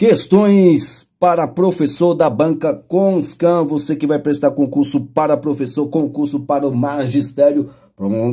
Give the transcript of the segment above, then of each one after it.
Questões para professor da banca Conscan, você que vai prestar concurso para professor, concurso para o magistério,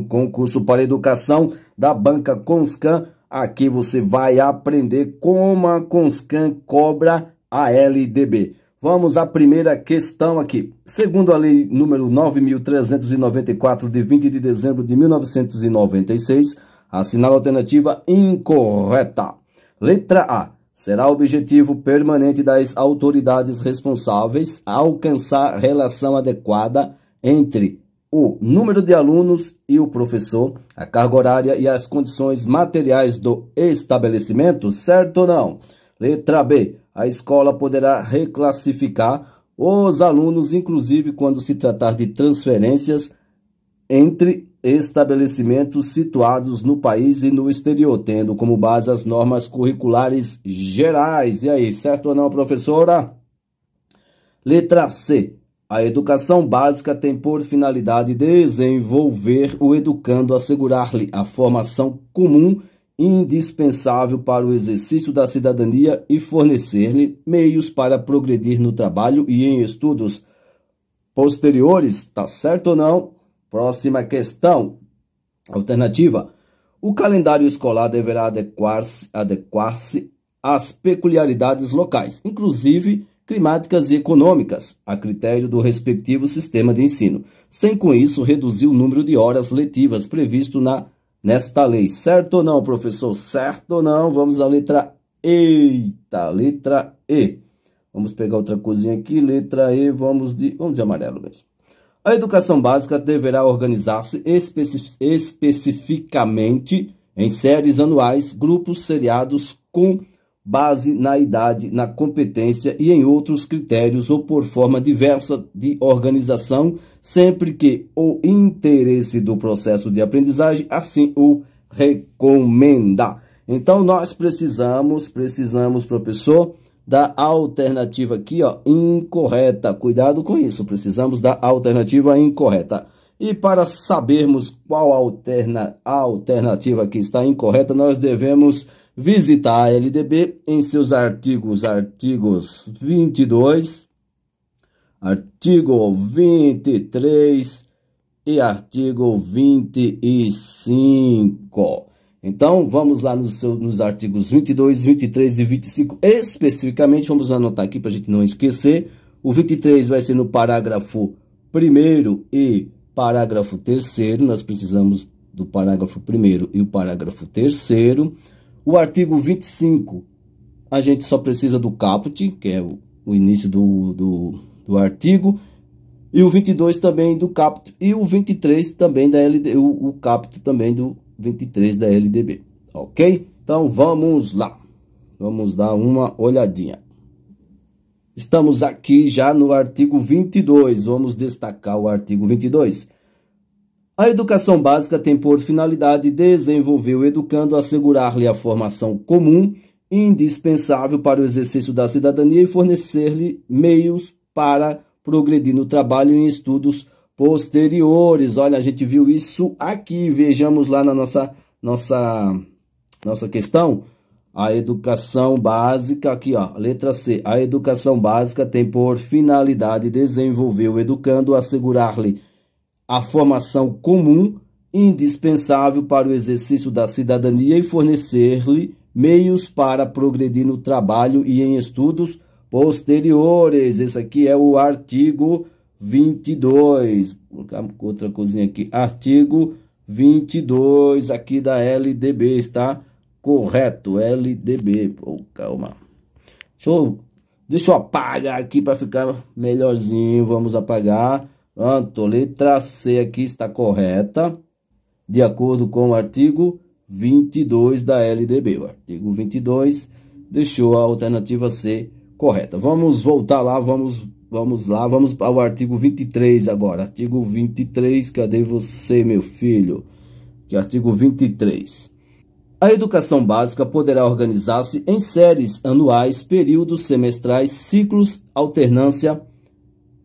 concurso para educação da banca Conscan. Aqui você vai aprender como a Conscan cobra a LDB. Vamos à primeira questão aqui. Segundo a lei número 9394 de 20 de dezembro de 1996, assinala a alternativa incorreta. Letra A. Será objetivo permanente das autoridades responsáveis alcançar relação adequada entre o número de alunos e o professor, a carga horária e as condições materiais do estabelecimento, certo ou não? Letra B. A escola poderá reclassificar os alunos, inclusive quando se tratar de transferências entre estabelecimentos situados no país e no exterior, tendo como base as normas curriculares gerais. E aí, certo ou não, professora? Letra C. A educação básica tem por finalidade desenvolver o educando, assegurar-lhe a formação comum indispensável para o exercício da cidadania e fornecer-lhe meios para progredir no trabalho e em estudos posteriores, tá certo ou não? Próxima questão. Alternativa. O calendário escolar deverá adequar-se adequar às peculiaridades locais, inclusive climáticas e econômicas, a critério do respectivo sistema de ensino, sem com isso reduzir o número de horas letivas previsto na nesta lei. Certo ou não, professor? Certo ou não? Vamos à letra e. Eita, letra E. Vamos pegar outra coisinha aqui, letra E, vamos de, vamos de amarelo mesmo. A educação básica deverá organizar-se especi especificamente em séries anuais, grupos seriados com base na idade, na competência e em outros critérios ou por forma diversa de organização, sempre que o interesse do processo de aprendizagem assim o recomenda. Então nós precisamos, precisamos, professor, da alternativa aqui, ó, incorreta. Cuidado com isso, precisamos da alternativa incorreta. E para sabermos qual alterna, a alternativa que está incorreta, nós devemos visitar a LDB em seus artigos, artigos 22, artigo 23 e artigo 25. Então, vamos lá nos, nos artigos 22, 23 e 25, especificamente, vamos anotar aqui para a gente não esquecer. O 23 vai ser no parágrafo 1 e parágrafo 3 nós precisamos do parágrafo 1 e o parágrafo 3 O artigo 25, a gente só precisa do caput, que é o, o início do, do, do, artigo, e o 22 também do caput, e o 23 também da LD, o caput também do 23 da LDB, ok? Então vamos lá, vamos dar uma olhadinha. Estamos aqui já no artigo 22, vamos destacar o artigo 22. A educação básica tem por finalidade desenvolver o educando, assegurar-lhe a formação comum indispensável para o exercício da cidadania e fornecer-lhe meios para progredir no trabalho e em estudos posteriores. Olha, a gente viu isso aqui. Vejamos lá na nossa, nossa, nossa questão. A educação básica, aqui ó, letra C. A educação básica tem por finalidade desenvolver o educando, assegurar-lhe a formação comum indispensável para o exercício da cidadania e fornecer-lhe meios para progredir no trabalho e em estudos posteriores. Esse aqui é o artigo 22. Vou colocar outra coisinha aqui. Artigo 22 aqui da LDB, está correto. LDB. Pô, calma. Deixa eu, deixa eu apagar aqui para ficar melhorzinho. Vamos apagar. Pronto, letra C aqui está correta, de acordo com o artigo 22 da LDB. O artigo 22 deixou a alternativa C correta. Vamos voltar lá, vamos Vamos lá, vamos ao artigo 23 agora. Artigo 23, cadê você, meu filho? Que artigo 23. A educação básica poderá organizar-se em séries anuais, períodos semestrais, ciclos, alternância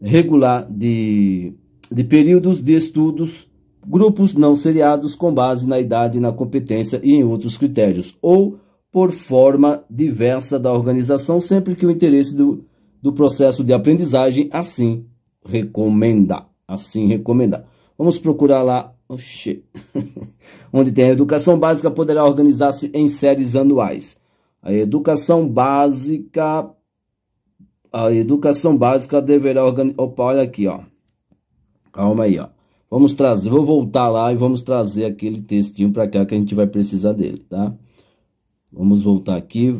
regular de, de períodos de estudos, grupos não seriados com base na idade, na competência e em outros critérios, ou por forma diversa da organização, sempre que o interesse do do processo de aprendizagem, assim recomendar Assim recomendar Vamos procurar lá. Oxê. Onde tem a educação básica poderá organizar-se em séries anuais. A educação básica a educação básica deverá organizar. Opa, olha aqui, ó. Calma aí, ó. Vamos trazer, vou voltar lá e vamos trazer aquele textinho para cá que a gente vai precisar dele, tá? Vamos voltar aqui.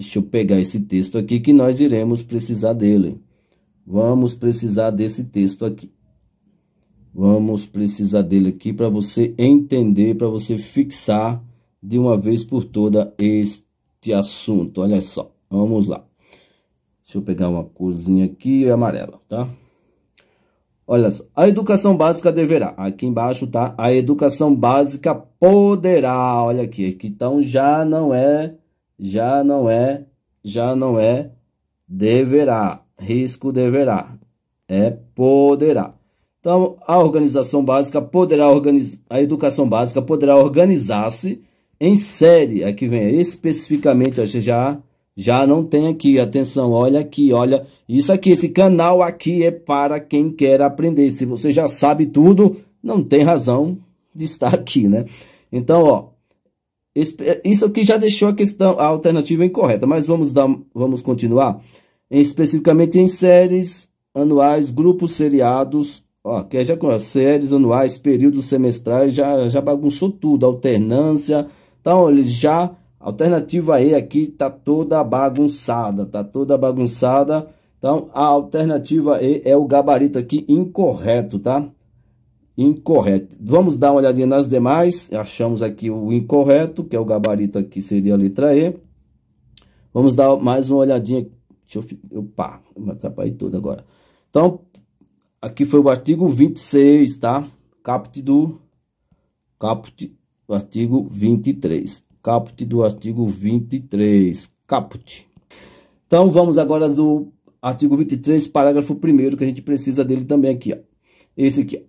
Deixa eu pegar esse texto aqui que nós iremos precisar dele. Vamos precisar desse texto aqui. Vamos precisar dele aqui para você entender, para você fixar de uma vez por toda este assunto. Olha só, vamos lá. Deixa eu pegar uma corzinha aqui amarela, tá? Olha só, a educação básica deverá. Aqui embaixo tá a educação básica poderá. Olha aqui, aqui então já não é já não é, já não é deverá, risco deverá, é poderá. Então, a organização básica poderá organizar, a educação básica poderá organizar-se em série. Aqui vem especificamente, já já não tem aqui, atenção, olha aqui, olha, isso aqui, esse canal aqui é para quem quer aprender. Se você já sabe tudo, não tem razão de estar aqui, né? Então, ó, eh, isso aqui já deixou a questão, a alternativa incorreta, mas vamos, dar, vamos continuar. Especificamente em séries anuais, grupos seriados, ó, que é já com séries anuais, períodos semestrais, já, já bagunçou tudo, alternância. Então, eles já, alternativa E aqui tá toda bagunçada, tá toda bagunçada. Então, a alternativa E é o gabarito aqui incorreto, tá? incorreto. Vamos dar uma olhadinha nas demais. Achamos aqui o incorreto, que é o gabarito aqui, seria a letra E. Vamos dar mais uma olhadinha. Deixa eu... Opa, me atrapalhei todo agora. Então, aqui foi o artigo 26, tá? Caput do... Caput do artigo 23. Caput do artigo 23. Caput. Então, vamos agora do artigo 23, parágrafo 1 que a gente precisa dele também aqui, ó. Esse aqui,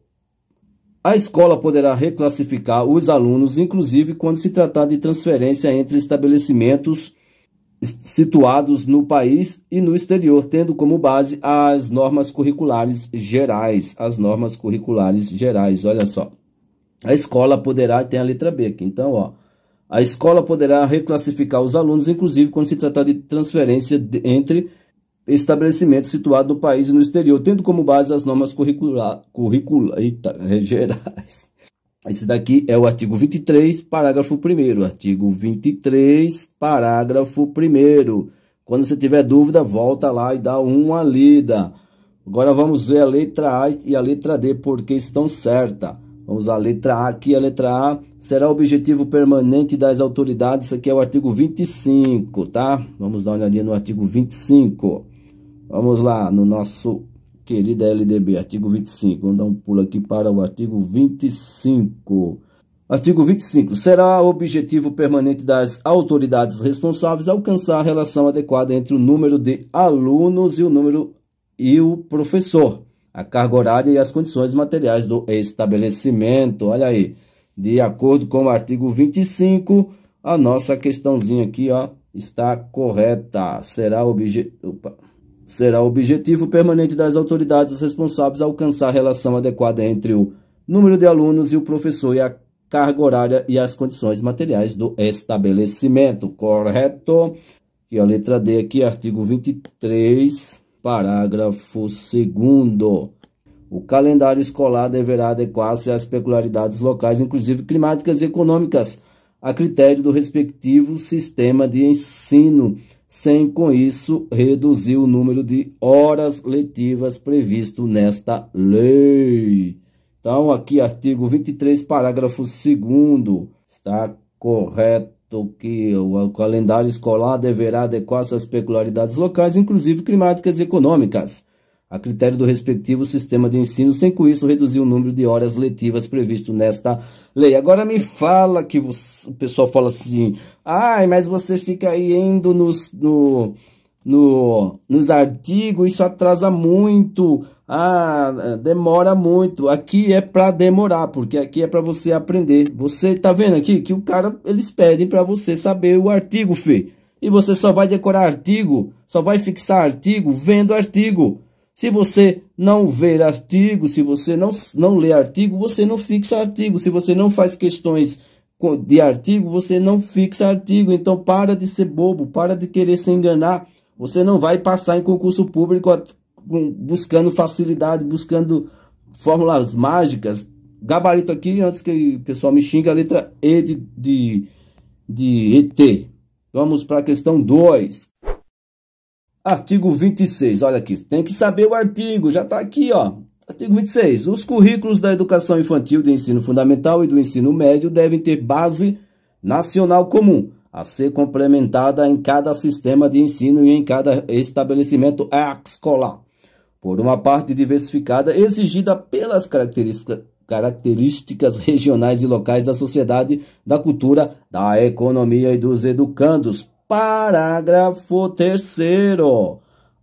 a escola poderá reclassificar os alunos, inclusive quando se tratar de transferência entre estabelecimentos situados no país e no exterior, tendo como base as normas curriculares gerais. As normas curriculares gerais, olha só. A escola poderá, tem a letra B aqui, então, ó. A escola poderá reclassificar os alunos, inclusive quando se tratar de transferência de, entre estabelecimento situado no país e no exterior, tendo como base as normas curriculares curricula, gerais. Esse daqui é o artigo 23, parágrafo 1 Artigo 23, parágrafo 1 Quando você tiver dúvida, volta lá e dá uma lida. Agora vamos ver a letra A e a letra D, porque estão certas. Vamos à letra A aqui. A letra A será objetivo permanente das autoridades. Isso aqui é o artigo 25, tá? Vamos dar uma olhadinha no artigo 25. Vamos lá no nosso querido LDB, artigo 25. Vamos dar um pulo aqui para o artigo 25. Artigo 25. Será objetivo permanente das autoridades responsáveis alcançar a relação adequada entre o número de alunos e o número e o professor, a carga horária e as condições materiais do estabelecimento. Olha aí. De acordo com o artigo 25, a nossa questãozinha aqui, ó, está correta. Será objetivo Será o objetivo permanente das autoridades responsáveis alcançar a relação adequada entre o número de alunos e o professor e a carga horária e as condições materiais do estabelecimento. Correto? E a letra D aqui, artigo 23, parágrafo 2 O calendário escolar deverá adequar-se às peculiaridades locais, inclusive climáticas e econômicas, a critério do respectivo sistema de ensino sem com isso reduzir o número de horas letivas previsto nesta lei. Então, aqui, artigo 23, parágrafo 2. Está correto que o calendário escolar deverá adequar-se às peculiaridades locais, inclusive climáticas e econômicas a critério do respectivo sistema de ensino, sem com isso reduzir o número de horas letivas previsto nesta lei. Agora me fala que o pessoal fala assim, ai, mas você fica aí indo nos, no, no, nos artigos, isso atrasa muito, ah, demora muito. Aqui é para demorar, porque aqui é para você aprender. Você tá vendo aqui que o cara, eles pedem para você saber o artigo, fi. E você só vai decorar artigo, só vai fixar artigo vendo artigo. Se você não ver artigo, se você não, não lê artigo, você não fixa artigo. Se você não faz questões de artigo, você não fixa artigo. Então para de ser bobo, para de querer se enganar. Você não vai passar em concurso público buscando facilidade, buscando fórmulas mágicas. Gabarito aqui, antes que o pessoal me xingue, a letra E de, de, de ET. Vamos para a questão 2. Artigo 26, olha aqui, tem que saber o artigo, já está aqui, ó. Artigo 26. Os currículos da educação infantil do ensino fundamental e do ensino médio devem ter base nacional comum, a ser complementada em cada sistema de ensino e em cada estabelecimento escolar, por uma parte diversificada exigida pelas característica, características regionais e locais da sociedade, da cultura, da economia e dos educandos, Parágrafo 3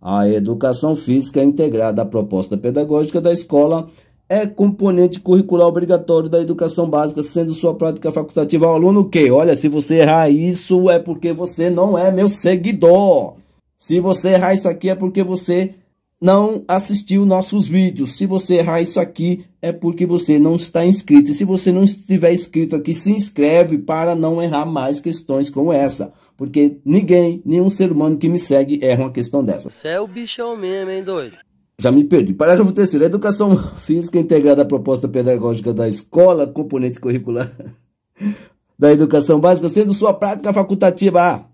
A educação física é integrada à proposta pedagógica da escola é componente curricular obrigatório da educação básica, sendo sua prática facultativa ao aluno que, olha, se você errar isso é porque você não é meu seguidor. Se você errar isso aqui é porque você não assistiu nossos vídeos. Se você errar isso aqui é porque você não está inscrito. E se você não estiver inscrito aqui, se inscreve para não errar mais questões como essa. Porque ninguém, nenhum ser humano que me segue erra uma questão dessa. Você é o bichão mesmo, hein, doido? Já me perdi. Parágrafo terceiro. A educação física integrada à proposta pedagógica da escola, componente curricular da educação básica, sendo sua prática facultativa. Ah,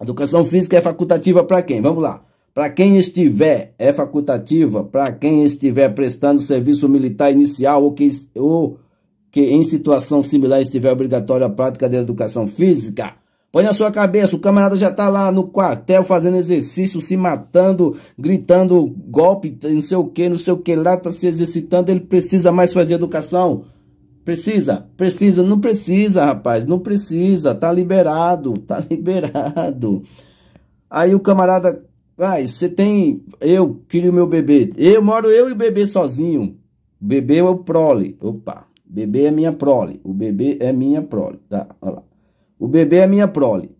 educação física é facultativa para quem? Vamos lá. Para quem estiver, é facultativa, para quem estiver prestando serviço militar inicial ou que, ou que em situação similar estiver obrigatória a prática da educação física. Põe na sua cabeça, o camarada já tá lá no quartel fazendo exercício, se matando, gritando golpe, não sei o que, não sei o que lá, tá se exercitando, ele precisa mais fazer educação. Precisa? Precisa? Não precisa, rapaz, não precisa, tá liberado, tá liberado. Aí o camarada, vai, ah, você tem, eu queria o meu bebê, eu moro eu e o bebê sozinho, o bebê é o prole, opa, bebê é minha prole, o bebê é minha prole, tá, olha lá. O bebê é minha prole.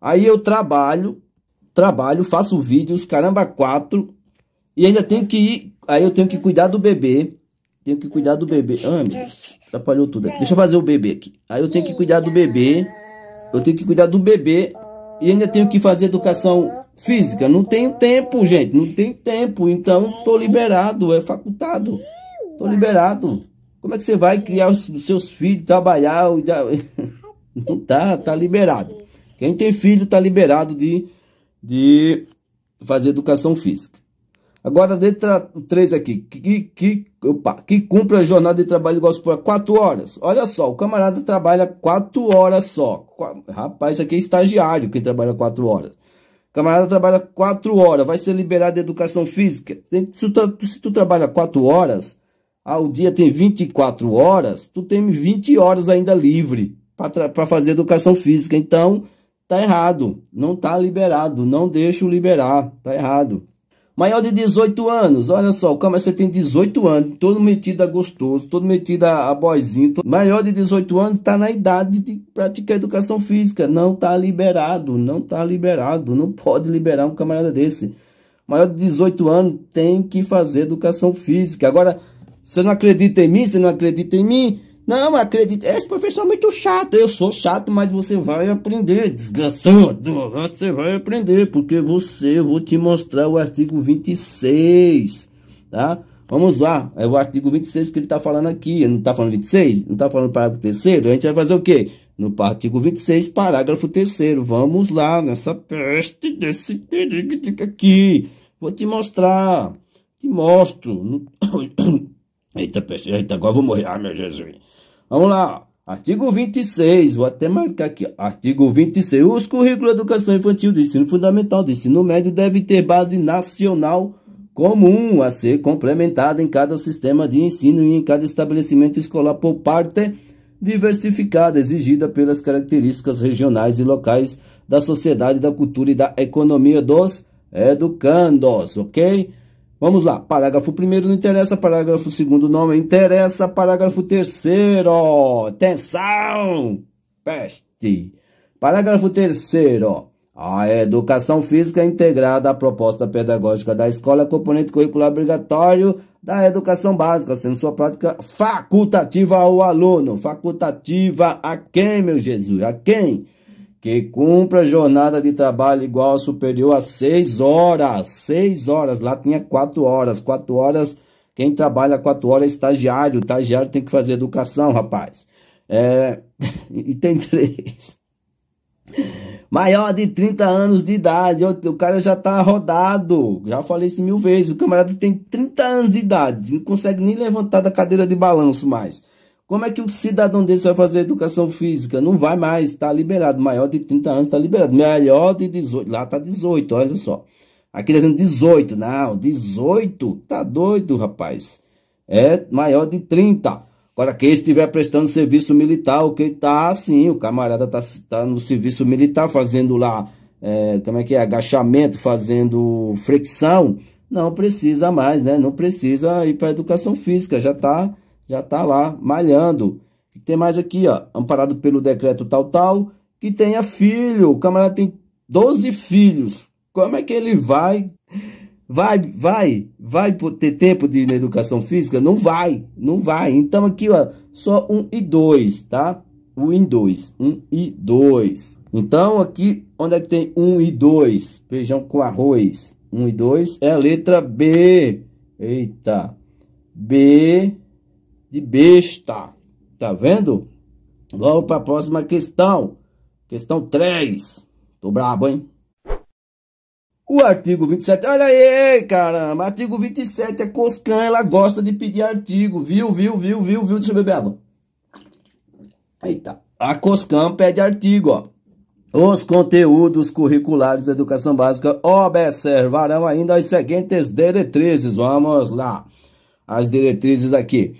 Aí eu trabalho, trabalho, faço vídeos, caramba, quatro. E ainda tenho que ir. Aí eu tenho que cuidar do bebê. Tenho que cuidar do bebê. Ah, atrapalhou tudo aqui. Deixa eu fazer o bebê aqui. Aí eu tenho que cuidar do bebê. Eu tenho que cuidar do bebê. E ainda tenho que fazer educação física. Não tenho tempo, gente. Não tem tempo. Então, tô liberado. É facultado. Tô liberado. Como é que você vai criar os, os seus filhos, trabalhar? Então tá, tá liberado. Quem tem filho tá liberado de, de fazer educação física. Agora, letra 3 aqui. Que, que, opa, que cumpre a jornada de trabalho igual por 4 horas. Olha só, o camarada trabalha 4 horas só. Qu Rapaz, aqui é estagiário quem trabalha 4 horas. O camarada trabalha 4 horas, vai ser liberado de educação física. Se tu, se tu trabalha 4 horas, ao ah, dia tem 24 horas, tu tem 20 horas ainda livre para fazer educação física. Então, tá errado, não tá liberado, não deixo liberar, tá errado. Maior de 18 anos, olha só, o Câmara, você tem 18 anos, todo metido a gostoso, todo metido a, a boizinho. Todo... Maior de 18 anos tá na idade de praticar educação física, não tá liberado, não tá liberado, não pode liberar um camarada desse. Maior de 18 anos tem que fazer educação física. Agora, você não acredita em mim, você não acredita em mim, não, acredito. Esse professor é muito chato. Eu sou chato, mas você vai aprender, desgraçado. Você vai aprender, porque você, eu vou te mostrar o artigo 26, tá? Vamos lá, é o artigo 26 que ele está falando aqui. Ele não está falando 26? Não está falando parágrafo terceiro? A gente vai fazer o quê? No artigo 26, parágrafo terceiro. Vamos lá, nessa peste desse aqui. Vou te mostrar. Te mostro. Eita, peste. Eita, agora eu vou morrer. Ai, ah, meu Jesus. Vamos lá. Artigo 26, vou até marcar aqui, artigo 26. Os currículos de educação infantil do ensino fundamental do ensino médio devem ter base nacional comum a ser complementada em cada sistema de ensino e em cada estabelecimento escolar por parte diversificada, exigida pelas características regionais e locais da sociedade, da cultura e da economia dos educandos, ok? Vamos lá, parágrafo primeiro não interessa, parágrafo segundo não interessa, parágrafo terceiro, atenção, peste. Parágrafo terceiro, a educação física é integrada à proposta pedagógica da escola, componente curricular obrigatório da educação básica, sendo sua prática facultativa ao aluno. Facultativa a quem, meu Jesus? A quem? que cumpra jornada de trabalho igual ou superior a seis horas. Seis horas, lá tinha quatro horas. Quatro horas, quem trabalha quatro horas é estagiário. O estagiário tem que fazer educação, rapaz. É... e tem três. Maior de 30 anos de idade, o cara já tá rodado. Já falei isso mil vezes. O camarada tem 30 anos de idade, não consegue nem levantar da cadeira de balanço mais. Como é que um cidadão desse vai fazer educação física? Não vai mais, está liberado. Maior de 30 anos está liberado. Melhor de 18, lá está 18, olha só. Aqui está dizendo 18, não, 18, tá doido, rapaz. É maior de 30. Agora, quem estiver prestando serviço militar, o que tá assim, o camarada tá, tá no serviço militar fazendo lá, é, como é que é, agachamento, fazendo fricção, não precisa mais, né? Não precisa ir para educação física, já tá já está lá malhando. E tem mais aqui, ó, amparado pelo decreto tal, tal, que tenha filho. O camarada tem 12 filhos. Como é que ele vai? Vai, vai, vai ter tempo de educação física? Não vai, não vai. Então aqui, ó, só um e dois tá? um e dois um e dois Então aqui, onde é que tem um e dois Feijão com arroz. um e dois é a letra B. Eita. B, de besta. Tá vendo? Vamos para a próxima questão. Questão 3. Tô brabo, hein? O artigo 27. Olha aí, caramba. Artigo 27 é Coscan. Ela gosta de pedir artigo. Viu, viu, viu, viu, viu? Deixa eu beber água. Eita. A Coscan pede artigo, ó. Os conteúdos curriculares da educação básica observarão ainda as seguintes diretrizes. Vamos lá. As diretrizes aqui.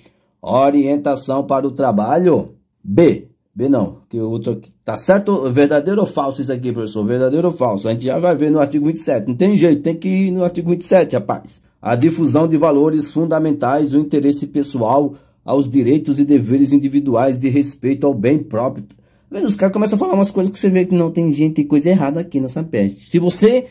Orientação para o trabalho. B. B não, que o outro aqui. Tá certo? Verdadeiro ou falso isso aqui, professor? Verdadeiro ou falso? A gente já vai ver no artigo 27. Não tem jeito, tem que ir no artigo 27, rapaz. A difusão de valores fundamentais, o interesse pessoal, aos direitos e deveres individuais de respeito ao bem próprio. Os caras começam a falar umas coisas que você vê que não tem gente, coisa errada aqui nessa peste. Se você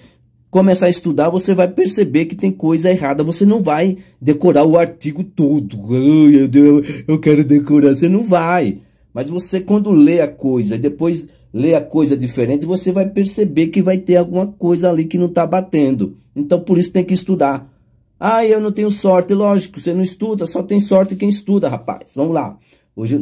começar a estudar, você vai perceber que tem coisa errada. Você não vai decorar o artigo todo. Oh, meu Deus, eu quero decorar. Você não vai. Mas você, quando lê a coisa, depois lê a coisa diferente, você vai perceber que vai ter alguma coisa ali que não está batendo. Então, por isso tem que estudar. Ah, eu não tenho sorte. Lógico, você não estuda, só tem sorte quem estuda, rapaz. Vamos lá. Hoje,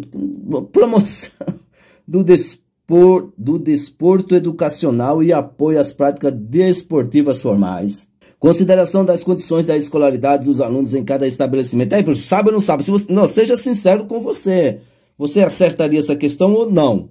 promoção do desprezo do desporto educacional e apoio às práticas desportivas formais. Consideração das condições da escolaridade dos alunos em cada estabelecimento. Aí, professor, sabe ou não sabe? Se você, não, seja sincero com você. Você acertaria essa questão ou não?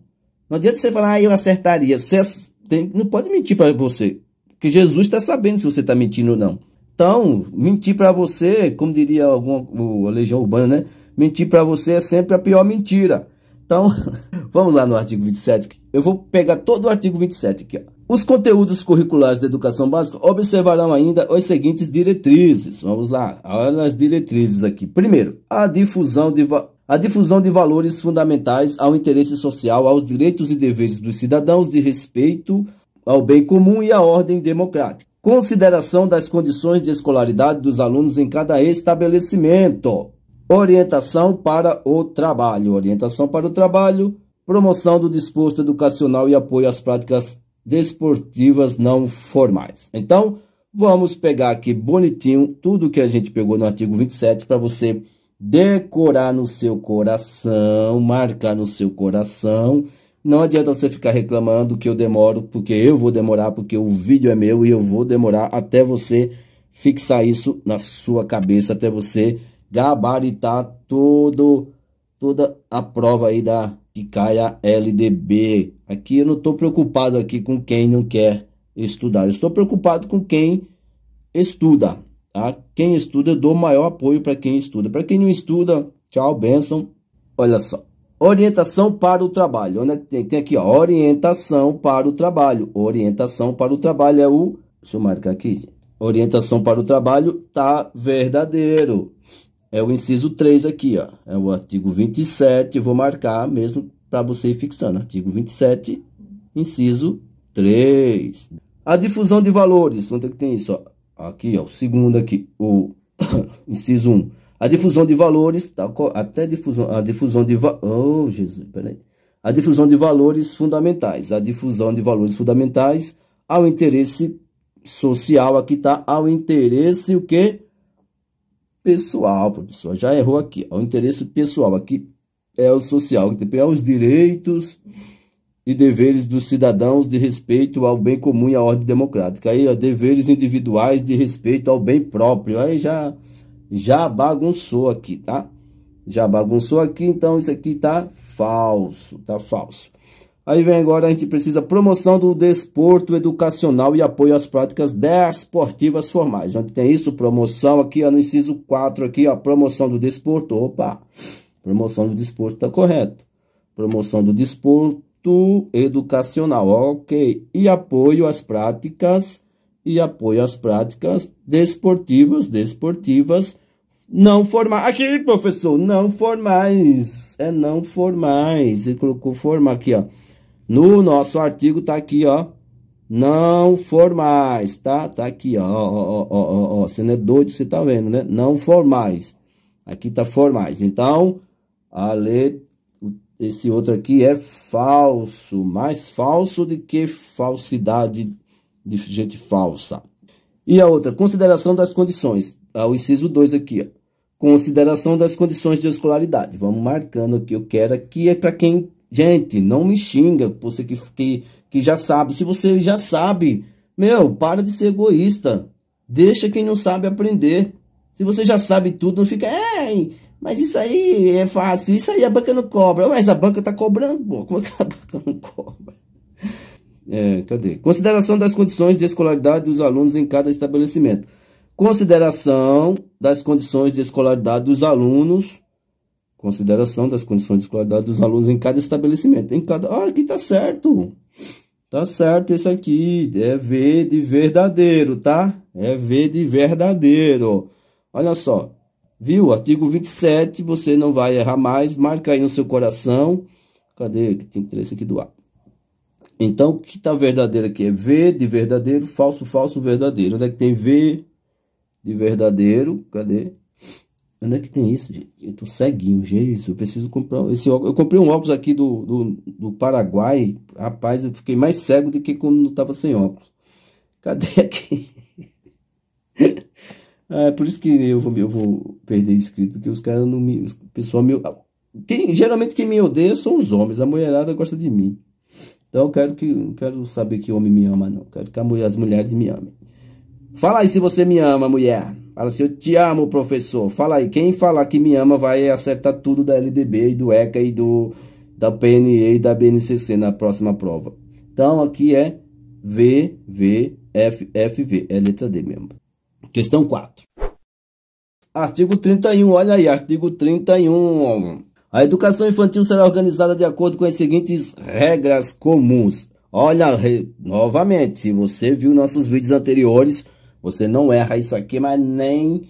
Não adianta você falar, ah, eu acertaria. Você tem, não pode mentir para você. Que Jesus está sabendo se você está mentindo ou não. Então, mentir para você, como diria alguma, a Legião Urbana, né? Mentir para você é sempre a pior mentira. Então, vamos lá no artigo 27. Eu vou pegar todo o artigo 27 aqui. Ó. Os conteúdos curriculares da educação básica observarão ainda as seguintes diretrizes. Vamos lá, olha as diretrizes aqui. Primeiro, a difusão de, a difusão de valores fundamentais ao interesse social, aos direitos e deveres dos cidadãos de respeito ao bem comum e à ordem democrática. Consideração das condições de escolaridade dos alunos em cada estabelecimento. Orientação para o trabalho. Orientação para o trabalho, promoção do disposto educacional e apoio às práticas desportivas não formais. Então, vamos pegar aqui bonitinho tudo que a gente pegou no artigo 27 para você decorar no seu coração, marcar no seu coração. Não adianta você ficar reclamando que eu demoro, porque eu vou demorar, porque o vídeo é meu e eu vou demorar até você fixar isso na sua cabeça, até você gabaritar todo, toda a prova aí da que cai a LDB. Aqui eu não estou preocupado aqui com quem não quer estudar. Eu estou preocupado com quem estuda. Tá? Quem estuda, eu dou maior apoio para quem estuda. Para quem não estuda, tchau, benção. Olha só. Orientação para o trabalho. Onde é tem, tem aqui, ó, orientação para o trabalho. Orientação para o trabalho é o... Deixa eu marcar aqui. Orientação para o trabalho tá verdadeiro é o inciso 3 aqui, ó. É o artigo 27, eu vou marcar mesmo para você ir fixando. Artigo 27, inciso 3. A difusão de valores, onde é que tem isso, ó? Aqui, ó, o segundo aqui, o inciso 1. A difusão de valores, tá, até difusão, a difusão de oh, Jesus, peraí. A difusão de valores fundamentais, a difusão de valores fundamentais ao interesse social, aqui tá ao interesse o quê? pessoal, professor. Já errou aqui. O interesse pessoal aqui é o social, que também é os direitos e deveres dos cidadãos de respeito ao bem comum e à ordem democrática. Aí, ó, deveres individuais de respeito ao bem próprio. Aí já já bagunçou aqui, tá? Já bagunçou aqui, então isso aqui tá falso, tá falso. Aí vem agora, a gente precisa promoção do desporto educacional e apoio às práticas desportivas formais. Onde então, tem isso? Promoção aqui, ó, no inciso 4 aqui, ó, promoção do desporto. Opa, promoção do desporto tá correto. Promoção do desporto educacional, ok. E apoio às práticas, e apoio às práticas desportivas, desportivas não formais. Aqui, professor, não formais. É não formais. Ele colocou formar aqui, ó. No nosso artigo tá aqui, ó. Não formais, tá? Tá aqui, ó, ó, ó, ó, ó. Você não é doido, você tá vendo, né? Não formais. Aqui tá formais. Então, a letra, esse outro aqui é falso. Mais falso do que falsidade de gente falsa. E a outra, consideração das condições. Ah, o inciso 2 aqui, ó. Consideração das condições de escolaridade. Vamos marcando aqui o que aqui é para quem Gente, não me xinga, você que, que, que já sabe. Se você já sabe, meu, para de ser egoísta. Deixa quem não sabe aprender. Se você já sabe tudo, não fica, é, mas isso aí é fácil, isso aí a banca não cobra. Mas a banca tá cobrando, pô. Como é que a banca não cobra? É, cadê? Consideração das condições de escolaridade dos alunos em cada estabelecimento. Consideração das condições de escolaridade dos alunos consideração das condições de escolaridade dos alunos em cada estabelecimento, em cada, ah, aqui tá certo, tá certo esse aqui, é V de verdadeiro, tá? É V de verdadeiro, olha só, viu? Artigo 27, você não vai errar mais, marca aí no seu coração, cadê, que tem três aqui do A. Então, o que tá verdadeiro aqui é V de verdadeiro, falso, falso, verdadeiro, onde é que tem V de verdadeiro, cadê? Onde é que tem isso, gente? Eu tô ceguinho, Jesus. Eu preciso comprar esse óculos. Eu comprei um óculos aqui do, do, do Paraguai. Rapaz, eu fiquei mais cego do que quando não tava sem óculos. Cadê aqui? ah, é por isso que eu vou, eu vou perder inscrito, porque os caras não me. O pessoal me. Quem, geralmente quem me odeia são os homens. A mulherada gosta de mim. Então eu quero que não quero saber que homem me ama, não. Quero que mulher, as mulheres me amem. Fala aí se você me ama, mulher. Fala assim, eu te amo, professor. Fala aí, quem falar que me ama vai acertar tudo da LDB e do ECA e do da PNE e da BNCC na próxima prova. Então, aqui é V, V, F, F, V. É letra D mesmo. Questão 4. Artigo 31, olha aí, artigo 31. A educação infantil será organizada de acordo com as seguintes regras comuns. Olha, re... novamente, se você viu nossos vídeos anteriores, você não erra isso aqui, mas nem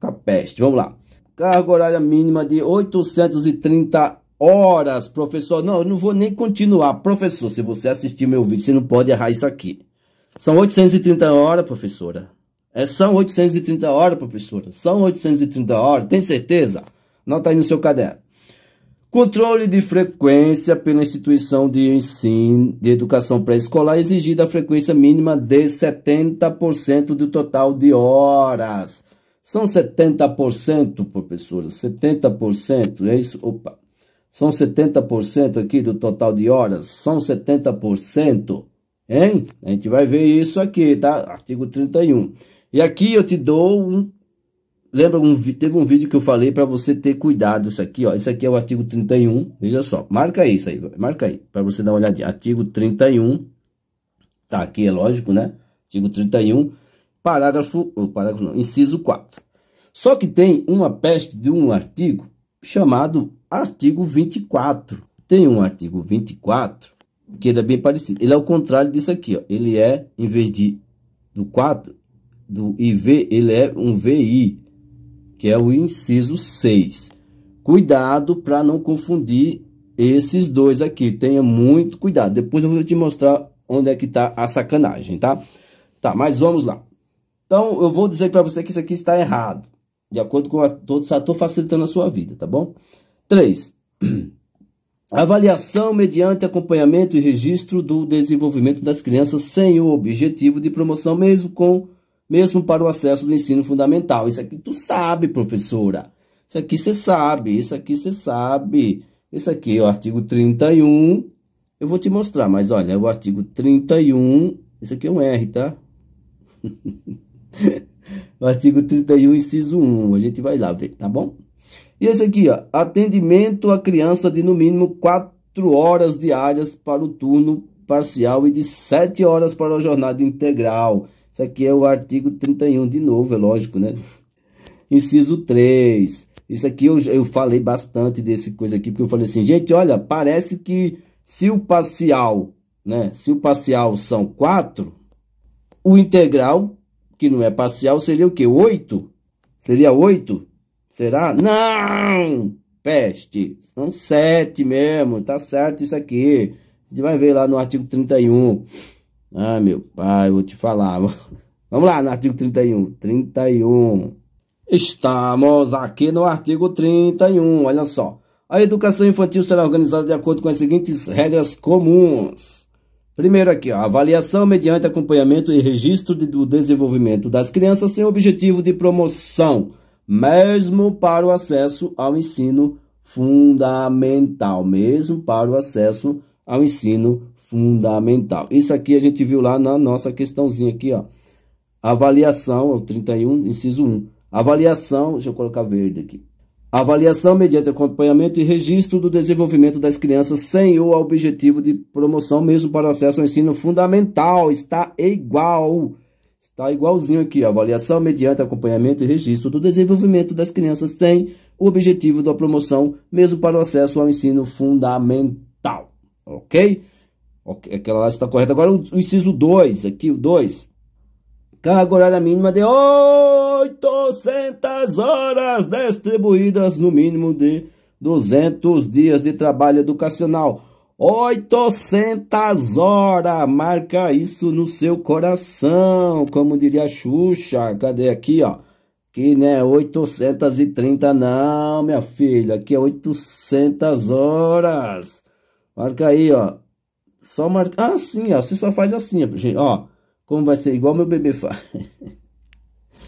com a peste. Vamos lá. Carga horária mínima de 830 horas, professor. Não, eu não vou nem continuar. Professor, se você assistir meu vídeo, você não pode errar isso aqui. São 830 horas, professora. É, são 830 horas, professora. São 830 horas, tem certeza? Nota aí no seu caderno. Controle de frequência pela instituição de ensino de educação pré-escolar exigida a frequência mínima de 70% do total de horas. São 70%, professora, 70%, é isso? Opa. São 70% aqui do total de horas, são 70%, hein? A gente vai ver isso aqui, tá? Artigo 31. E aqui eu te dou um Lembra, um, teve um vídeo que eu falei para você ter cuidado. Isso aqui, ó. Isso aqui é o artigo 31. Veja só. Marca isso aí. Marca aí. Para você dar uma olhadinha. Artigo 31. Tá aqui, é lógico, né? Artigo 31. Parágrafo. Ou parágrafo não. Inciso 4. Só que tem uma peste de um artigo chamado artigo 24. Tem um artigo 24 que ele é bem parecido. Ele é o contrário disso aqui, ó. Ele é, em vez de do 4, do IV, ele é um VI que é o inciso 6. Cuidado para não confundir esses dois aqui, tenha muito cuidado. Depois eu vou te mostrar onde é que está a sacanagem, tá? Tá, mas vamos lá. Então, eu vou dizer para você que isso aqui está errado, de acordo com a, todo tô facilitando a sua vida, tá bom? 3. Avaliação mediante acompanhamento e registro do desenvolvimento das crianças sem o objetivo de promoção, mesmo com mesmo para o acesso do ensino fundamental. Isso aqui tu sabe, professora. Isso aqui você sabe, isso aqui você sabe. Isso aqui é o artigo 31. Eu vou te mostrar, mas olha, é o artigo 31. Isso aqui é um R, tá? o artigo 31, inciso 1. A gente vai lá ver, tá bom? E esse aqui, ó, atendimento à criança de no mínimo 4 horas diárias para o turno parcial e de 7 horas para a jornada integral. Isso aqui é o artigo 31, de novo, é lógico, né? Inciso 3. Isso aqui eu, eu falei bastante desse coisa aqui, porque eu falei assim, gente, olha, parece que se o parcial, né? Se o parcial são 4, o integral, que não é parcial, seria o quê? 8? Seria 8? Será? Não! Peste! São 7 mesmo, tá certo isso aqui. A gente vai ver lá no artigo 31. Ah, meu pai, vou te falar. Vamos lá no artigo 31. 31. Estamos aqui no artigo 31, olha só. A educação infantil será organizada de acordo com as seguintes regras comuns. Primeiro aqui, ó, avaliação mediante acompanhamento e registro de, do desenvolvimento das crianças sem objetivo de promoção, mesmo para o acesso ao ensino fundamental, mesmo para o acesso ao ensino fundamental. Isso aqui a gente viu lá na nossa questãozinha aqui, ó. Avaliação, é o 31, inciso 1. Avaliação, deixa eu colocar verde aqui. Avaliação mediante acompanhamento e registro do desenvolvimento das crianças sem o objetivo de promoção mesmo para acesso ao ensino fundamental. Está igual. Está igualzinho aqui. Ó. Avaliação mediante acompanhamento e registro do desenvolvimento das crianças sem o objetivo da promoção mesmo para o acesso ao ensino fundamental. Ok? Aquela lá está correta. Agora o, o inciso 2, aqui o 2. Carga horária mínima de 800 horas distribuídas no mínimo de 200 dias de trabalho educacional. 800 horas, marca isso no seu coração, como diria a Xuxa, cadê aqui, ó? Que não é 830 não, minha filha, aqui é 800 horas. Marca aí, ó, só mar... Ah, sim, ó. Você só faz assim, ó. Como vai ser igual meu bebê faz.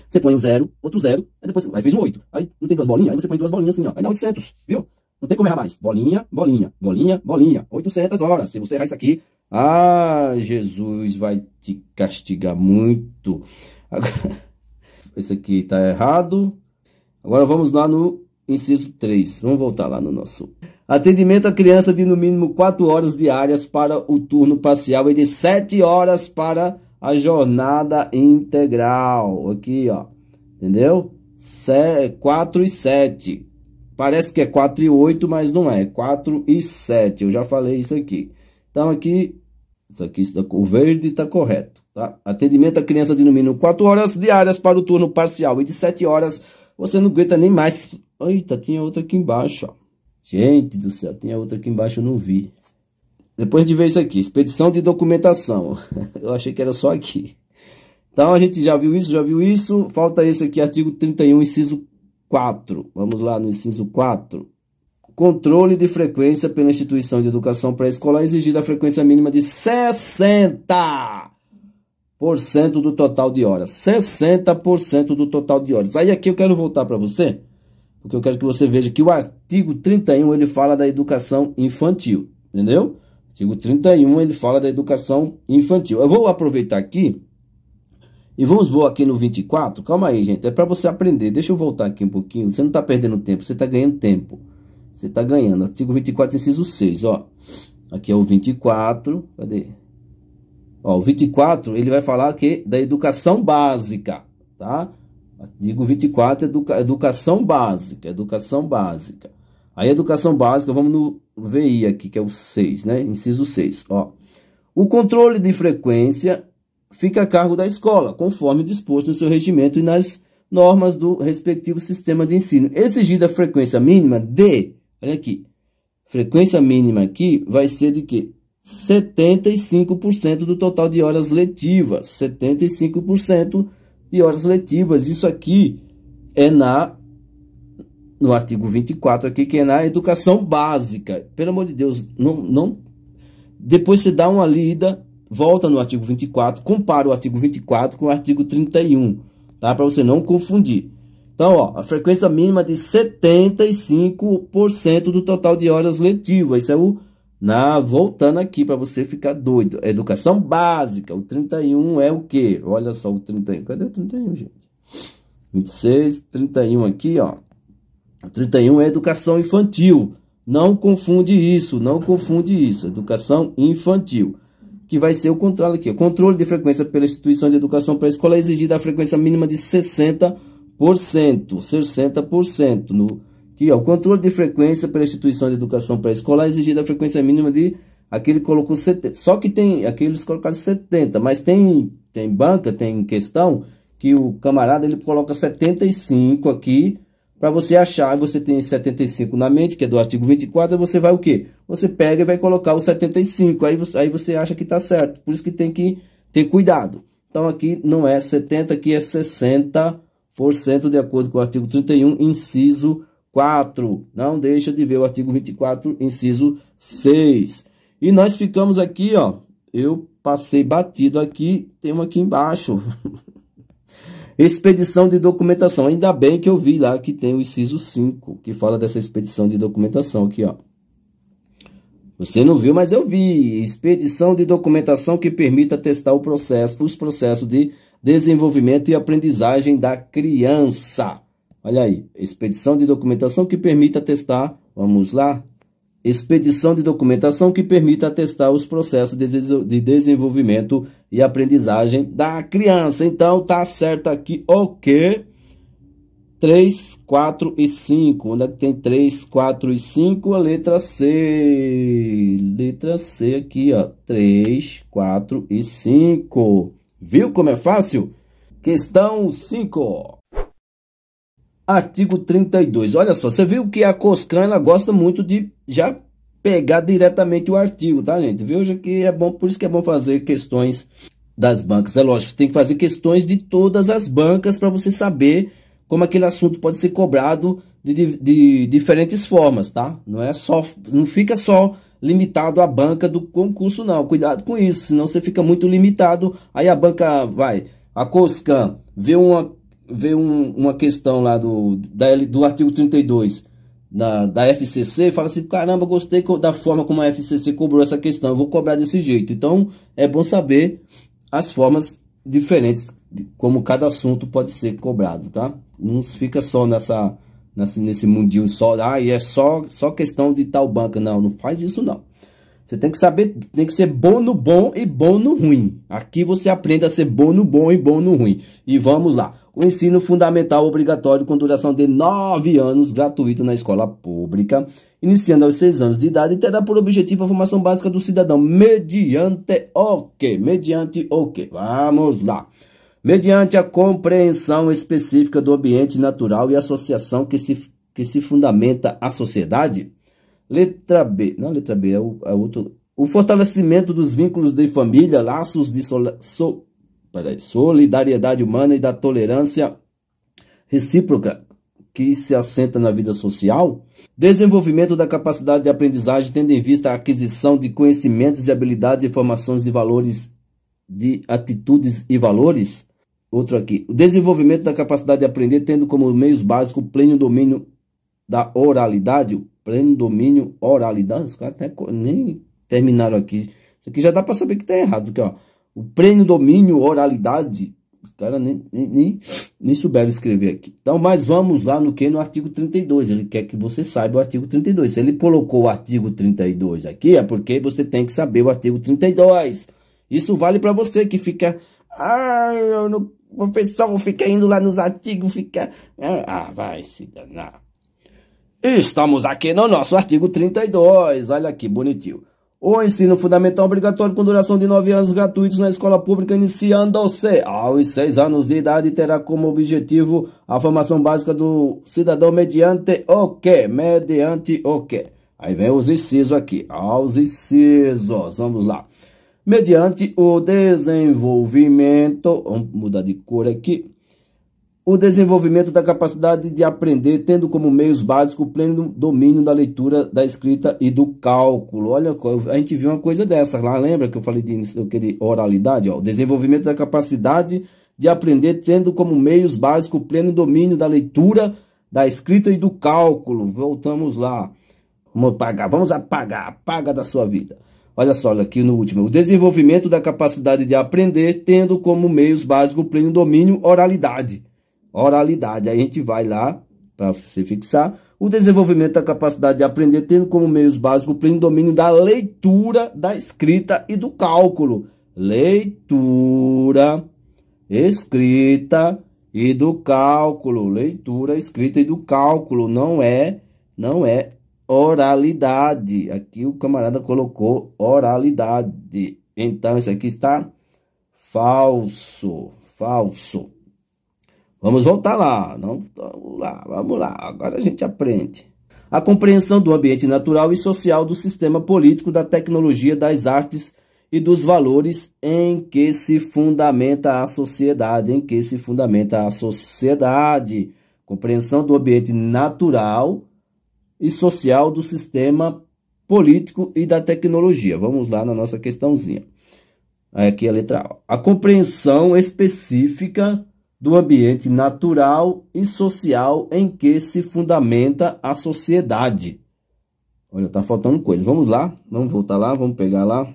você põe um zero, outro zero, aí depois você... aí fez um oito. Aí não tem duas bolinhas, aí você põe duas bolinhas assim, ó. Aí dá 800, viu? Não tem como errar mais. Bolinha, bolinha, bolinha, bolinha. 800 horas. Se você errar isso aqui, ah, Jesus vai te castigar muito. Agora, esse aqui tá errado. Agora vamos lá no inciso 3. Vamos voltar lá no nosso Atendimento à criança de no mínimo 4 horas diárias para o turno parcial e de 7 horas para a jornada integral. Aqui, ó. Entendeu? 4 e 7. Parece que é 4 e 8, mas não é. 4 e 7. Eu já falei isso aqui. Então, aqui, isso aqui o verde está correto. Tá? Atendimento à criança de no mínimo 4 horas diárias para o turno parcial e de 7 horas. Você não aguenta nem mais. Eita, tinha outra aqui embaixo, ó. Gente do céu, tinha outra aqui embaixo, eu não vi. Depois de ver isso aqui, expedição de documentação. eu achei que era só aqui. Então, a gente já viu isso, já viu isso. Falta esse aqui, artigo 31, inciso 4. Vamos lá no inciso 4. Controle de frequência pela instituição de educação pré-escolar exigida a frequência mínima de 60% do total de horas. 60% do total de horas. Aí aqui eu quero voltar para você porque eu quero que você veja que o artigo 31 ele fala da educação infantil, entendeu? Artigo 31 ele fala da educação infantil. Eu vou aproveitar aqui e vamos vou aqui no 24. Calma aí, gente, é para você aprender. Deixa eu voltar aqui um pouquinho. Você não está perdendo tempo, você está ganhando tempo. Você está ganhando. Artigo 24, inciso 6, ó. Aqui é o 24. Cadê? Ó, o 24 ele vai falar que da educação básica, tá? Artigo 24, educa educação básica, educação básica. Aí, educação básica, vamos no VI aqui, que é o 6, né? Inciso 6, ó. O controle de frequência fica a cargo da escola, conforme disposto no seu regimento e nas normas do respectivo sistema de ensino. Exigida a frequência mínima de, olha aqui, frequência mínima aqui vai ser de que? 75% do total de horas letivas, 75% e horas letivas. Isso aqui é na no artigo 24 aqui que é na educação básica. Pelo amor de Deus, não não depois você dá uma lida, volta no artigo 24, compara o artigo 24 com o artigo 31, tá? Para você não confundir. Então, ó, a frequência mínima é de 75% do total de horas letivas. Isso é o na, voltando aqui para você ficar doido. Educação básica. O 31 é o quê? Olha só o 31. Cadê o 31, gente? 26, 31 aqui, ó. O 31 é educação infantil. Não confunde isso, não confunde isso. Educação infantil. Que vai ser o controle aqui. O controle de frequência pela instituição de educação a escola é exigida a frequência mínima de 60%. 60% no Aqui, ó, é o controle de frequência pela instituição de educação pré-escolar exigida a frequência mínima de... Aquele colocou 70, só que tem... Aqueles colocaram 70, mas tem, tem banca, tem questão que o camarada ele coloca 75 aqui para você achar, você tem 75 na mente, que é do artigo 24, você vai o quê? Você pega e vai colocar o 75, aí você, aí você acha que está certo, por isso que tem que ter cuidado. Então aqui não é 70, aqui é 60% de acordo com o artigo 31, inciso 4. Não deixa de ver o artigo 24, inciso 6. E nós ficamos aqui, ó. Eu passei batido aqui, tem um aqui embaixo. expedição de documentação. Ainda bem que eu vi lá que tem o inciso 5, que fala dessa expedição de documentação aqui, ó. Você não viu, mas eu vi. Expedição de documentação que permita testar o processo, os processos de desenvolvimento e aprendizagem da criança. Olha aí, expedição de documentação que permita testar, vamos lá, expedição de documentação que permita testar os processos de desenvolvimento e aprendizagem da criança. Então, tá certo aqui ok. 3, 4 e 5. Onde é que tem 3, 4 e 5? A letra C. Letra C aqui, ó. 3, 4 e 5. Viu como é fácil? Questão 5. Artigo 32. Olha só, você viu que a ela gosta muito de já pegar diretamente o artigo, tá, gente? Viu já que é bom, por isso que é bom fazer questões das bancas. É lógico, você tem que fazer questões de todas as bancas para você saber como aquele assunto pode ser cobrado de, de, de, diferentes formas, tá? Não é só, não fica só limitado à banca do concurso, não. Cuidado com isso, senão você fica muito limitado. Aí a banca vai, a Coscan vê uma vê um, uma questão lá do, da, do artigo 32 da, da FCC, fala assim, caramba, gostei da forma como a FCC cobrou essa questão, eu vou cobrar desse jeito. Então, é bom saber as formas diferentes como cada assunto pode ser cobrado, tá? Não fica só nessa, nessa nesse mundinho só, ah, e é só só questão de tal banca, não, não faz isso não. Você tem que saber, tem que ser bom no bom e bom no ruim. Aqui você aprende a ser bom no bom e bom no ruim. E vamos lá o ensino fundamental obrigatório com duração de nove anos, gratuito na escola pública, iniciando aos seis anos de idade, terá por objetivo a formação básica do cidadão, mediante o quê? Mediante o quê? Vamos lá! Mediante a compreensão específica do ambiente natural e associação que se, que se fundamenta a sociedade. Letra B. Não, letra B é, o, é outro. O fortalecimento dos vínculos de família, laços de so, so peraí, solidariedade humana e da tolerância recíproca que se assenta na vida social, desenvolvimento da capacidade de aprendizagem tendo em vista a aquisição de conhecimentos e habilidades e formações de valores, de atitudes e valores. Outro aqui, o desenvolvimento da capacidade de aprender tendo como meios básicos o pleno domínio da oralidade, o pleno domínio oralidade, os caras até nem terminaram aqui. Isso aqui já dá para saber que tá errado, porque ó, o prêmio domínio oralidade. Os caras nem, nem, nem, nem souberam escrever aqui. Então, mas vamos lá no que? No artigo 32. Ele quer que você saiba o artigo 32. Se ele colocou o artigo 32 aqui, é porque você tem que saber o artigo 32. Isso vale para você que fica. Ah, eu não, o pessoal fica indo lá nos artigos, fica. Ah, ah vai se danar. Estamos aqui no nosso artigo 32. Olha aqui, bonitinho. O ensino fundamental obrigatório com duração de nove anos gratuitos na escola pública, iniciando-se aos seis anos de idade, terá como objetivo a formação básica do cidadão mediante o quê? Mediante o quê? Aí vem os incisos aqui, aos incisos, vamos lá. Mediante o desenvolvimento, vamos mudar de cor aqui, o desenvolvimento da capacidade de aprender, tendo como meios básicos o pleno domínio da leitura, da escrita e do cálculo. Olha, a gente viu uma coisa dessa lá, lembra que eu falei de, de oralidade? Ó, o desenvolvimento da capacidade de aprender, tendo como meios básicos o pleno domínio da leitura, da escrita e do cálculo. Voltamos lá. Vamos apagar, vamos apagar, apaga da sua vida. Olha só, olha aqui no último. O desenvolvimento da capacidade de aprender, tendo como meios básicos o pleno domínio, oralidade oralidade. Aí a gente vai lá, para se fixar, o desenvolvimento da capacidade de aprender, tendo como meios básicos o pleno domínio da leitura, da escrita e do cálculo. Leitura, escrita e do cálculo. Leitura, escrita e do cálculo. Não é, não é oralidade. Aqui o camarada colocou oralidade. Então, isso aqui está falso. Falso. Vamos voltar lá, não, vamos lá, vamos lá, agora a gente aprende. A compreensão do ambiente natural e social do sistema político, da tecnologia, das artes e dos valores em que se fundamenta a sociedade, em que se fundamenta a sociedade. Compreensão do ambiente natural e social do sistema político e da tecnologia. Vamos lá na nossa questãozinha. Aqui é a letra A. A compreensão específica do ambiente natural e social em que se fundamenta a sociedade. Olha, tá faltando coisa. Vamos lá, vamos voltar lá, vamos pegar lá.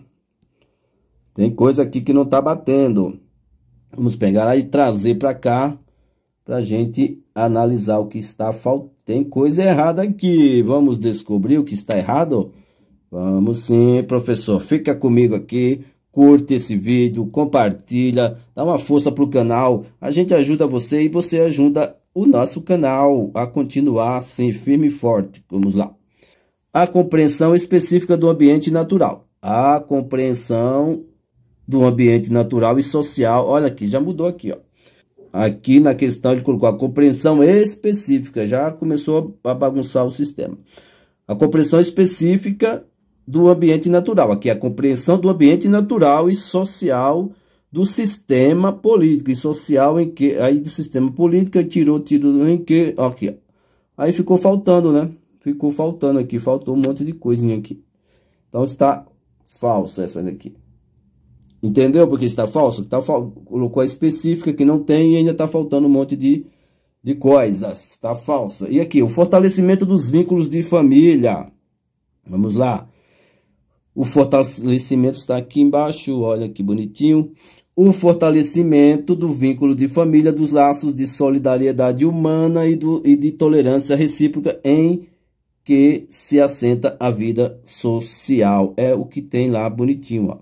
Tem coisa aqui que não tá batendo. Vamos pegar lá e trazer para cá para gente analisar o que está faltando. Tem coisa errada aqui. Vamos descobrir o que está errado? Vamos sim, professor. Fica comigo aqui curte esse vídeo, compartilha, dá uma força pro canal. A gente ajuda você e você ajuda o nosso canal a continuar assim firme e forte. Vamos lá. A compreensão específica do ambiente natural. A compreensão do ambiente natural e social. Olha aqui, já mudou aqui, ó. Aqui na questão ele colocou a compreensão específica, já começou a bagunçar o sistema. A compreensão específica do ambiente natural. Aqui é a compreensão do ambiente natural e social do sistema político e social em que aí do sistema político tirou tido em que aqui aí ficou faltando né ficou faltando aqui faltou um monte de coisinha aqui então está falsa essa daqui entendeu porque está falso tá fal... colocou a específica que não tem e ainda está faltando um monte de de coisas está falsa e aqui o fortalecimento dos vínculos de família vamos lá o fortalecimento está aqui embaixo, olha que bonitinho. O fortalecimento do vínculo de família, dos laços de solidariedade humana e, do, e de tolerância recíproca em que se assenta a vida social. É o que tem lá bonitinho, ó.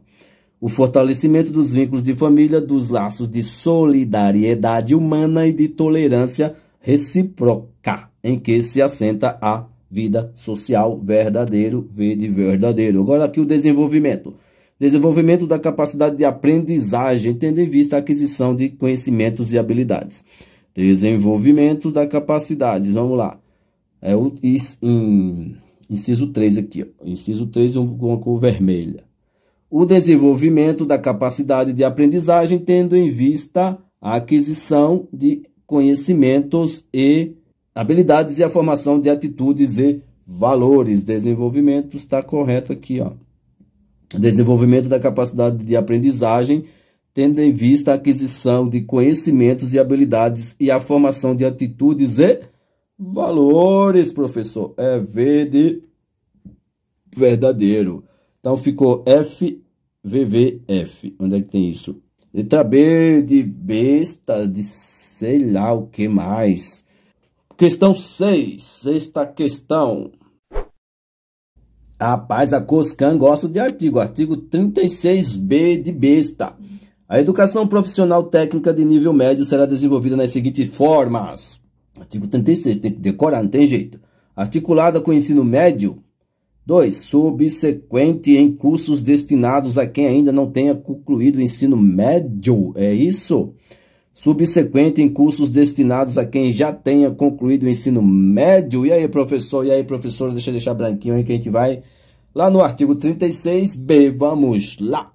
O fortalecimento dos vínculos de família, dos laços de solidariedade humana e de tolerância recíproca em que se assenta a vida social verdadeiro, verde verdadeiro. Agora aqui o desenvolvimento. Desenvolvimento da capacidade de aprendizagem, tendo em vista a aquisição de conhecimentos e habilidades. Desenvolvimento da capacidade, vamos lá. É o in, inciso 3 aqui, ó. inciso 3 com a cor vermelha. O desenvolvimento da capacidade de aprendizagem, tendo em vista a aquisição de conhecimentos e habilidades habilidades e a formação de atitudes e valores. Desenvolvimento está correto aqui, ó. Desenvolvimento da capacidade de aprendizagem, tendo em vista a aquisição de conhecimentos e habilidades e a formação de atitudes e valores, professor. É V de verdadeiro. Então ficou F, V, V, F. Onde é que tem isso? Letra B de besta, de sei lá o que mais. Questão 6, sexta questão. Rapaz, a Coscan gosta de artigo, artigo 36B de besta. A educação profissional técnica de nível médio será desenvolvida nas seguintes formas. Artigo 36, tem que decorar, não tem jeito. Articulada com o ensino médio. 2. Subsequente em cursos destinados a quem ainda não tenha concluído o ensino médio. É isso? subsequente em cursos destinados a quem já tenha concluído o ensino médio. E aí, professor? E aí, professora? Deixa eu deixar branquinho aí que a gente vai lá no artigo 36b. Vamos lá.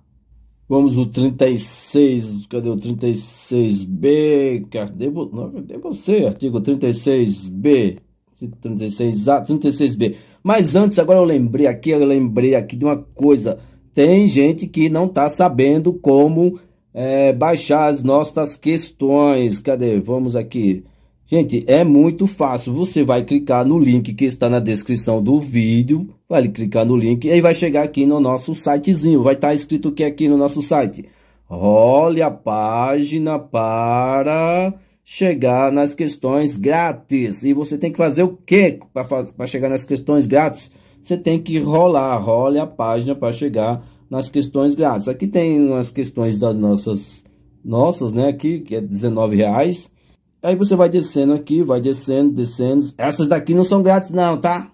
Vamos o 36, cadê o 36b? Cadê, não, cadê você? Artigo 36b. 36a, 36b. Mas antes, agora eu lembrei aqui, eu lembrei aqui de uma coisa. Tem gente que não está sabendo como é, baixar as nossas questões. Cadê? Vamos aqui. Gente, é muito fácil. Você vai clicar no link que está na descrição do vídeo. Vai clicar no link e aí vai chegar aqui no nosso sitezinho. Vai estar tá escrito o que aqui no nosso site? role a página para chegar nas questões grátis. E você tem que fazer o quê para chegar nas questões grátis? Você tem que rolar, role a página para chegar nas questões grátis. Aqui tem as questões das nossas, nossas, né? Aqui, que é R$19,00. Aí você vai descendo aqui, vai descendo, descendo. Essas daqui não são grátis não, tá?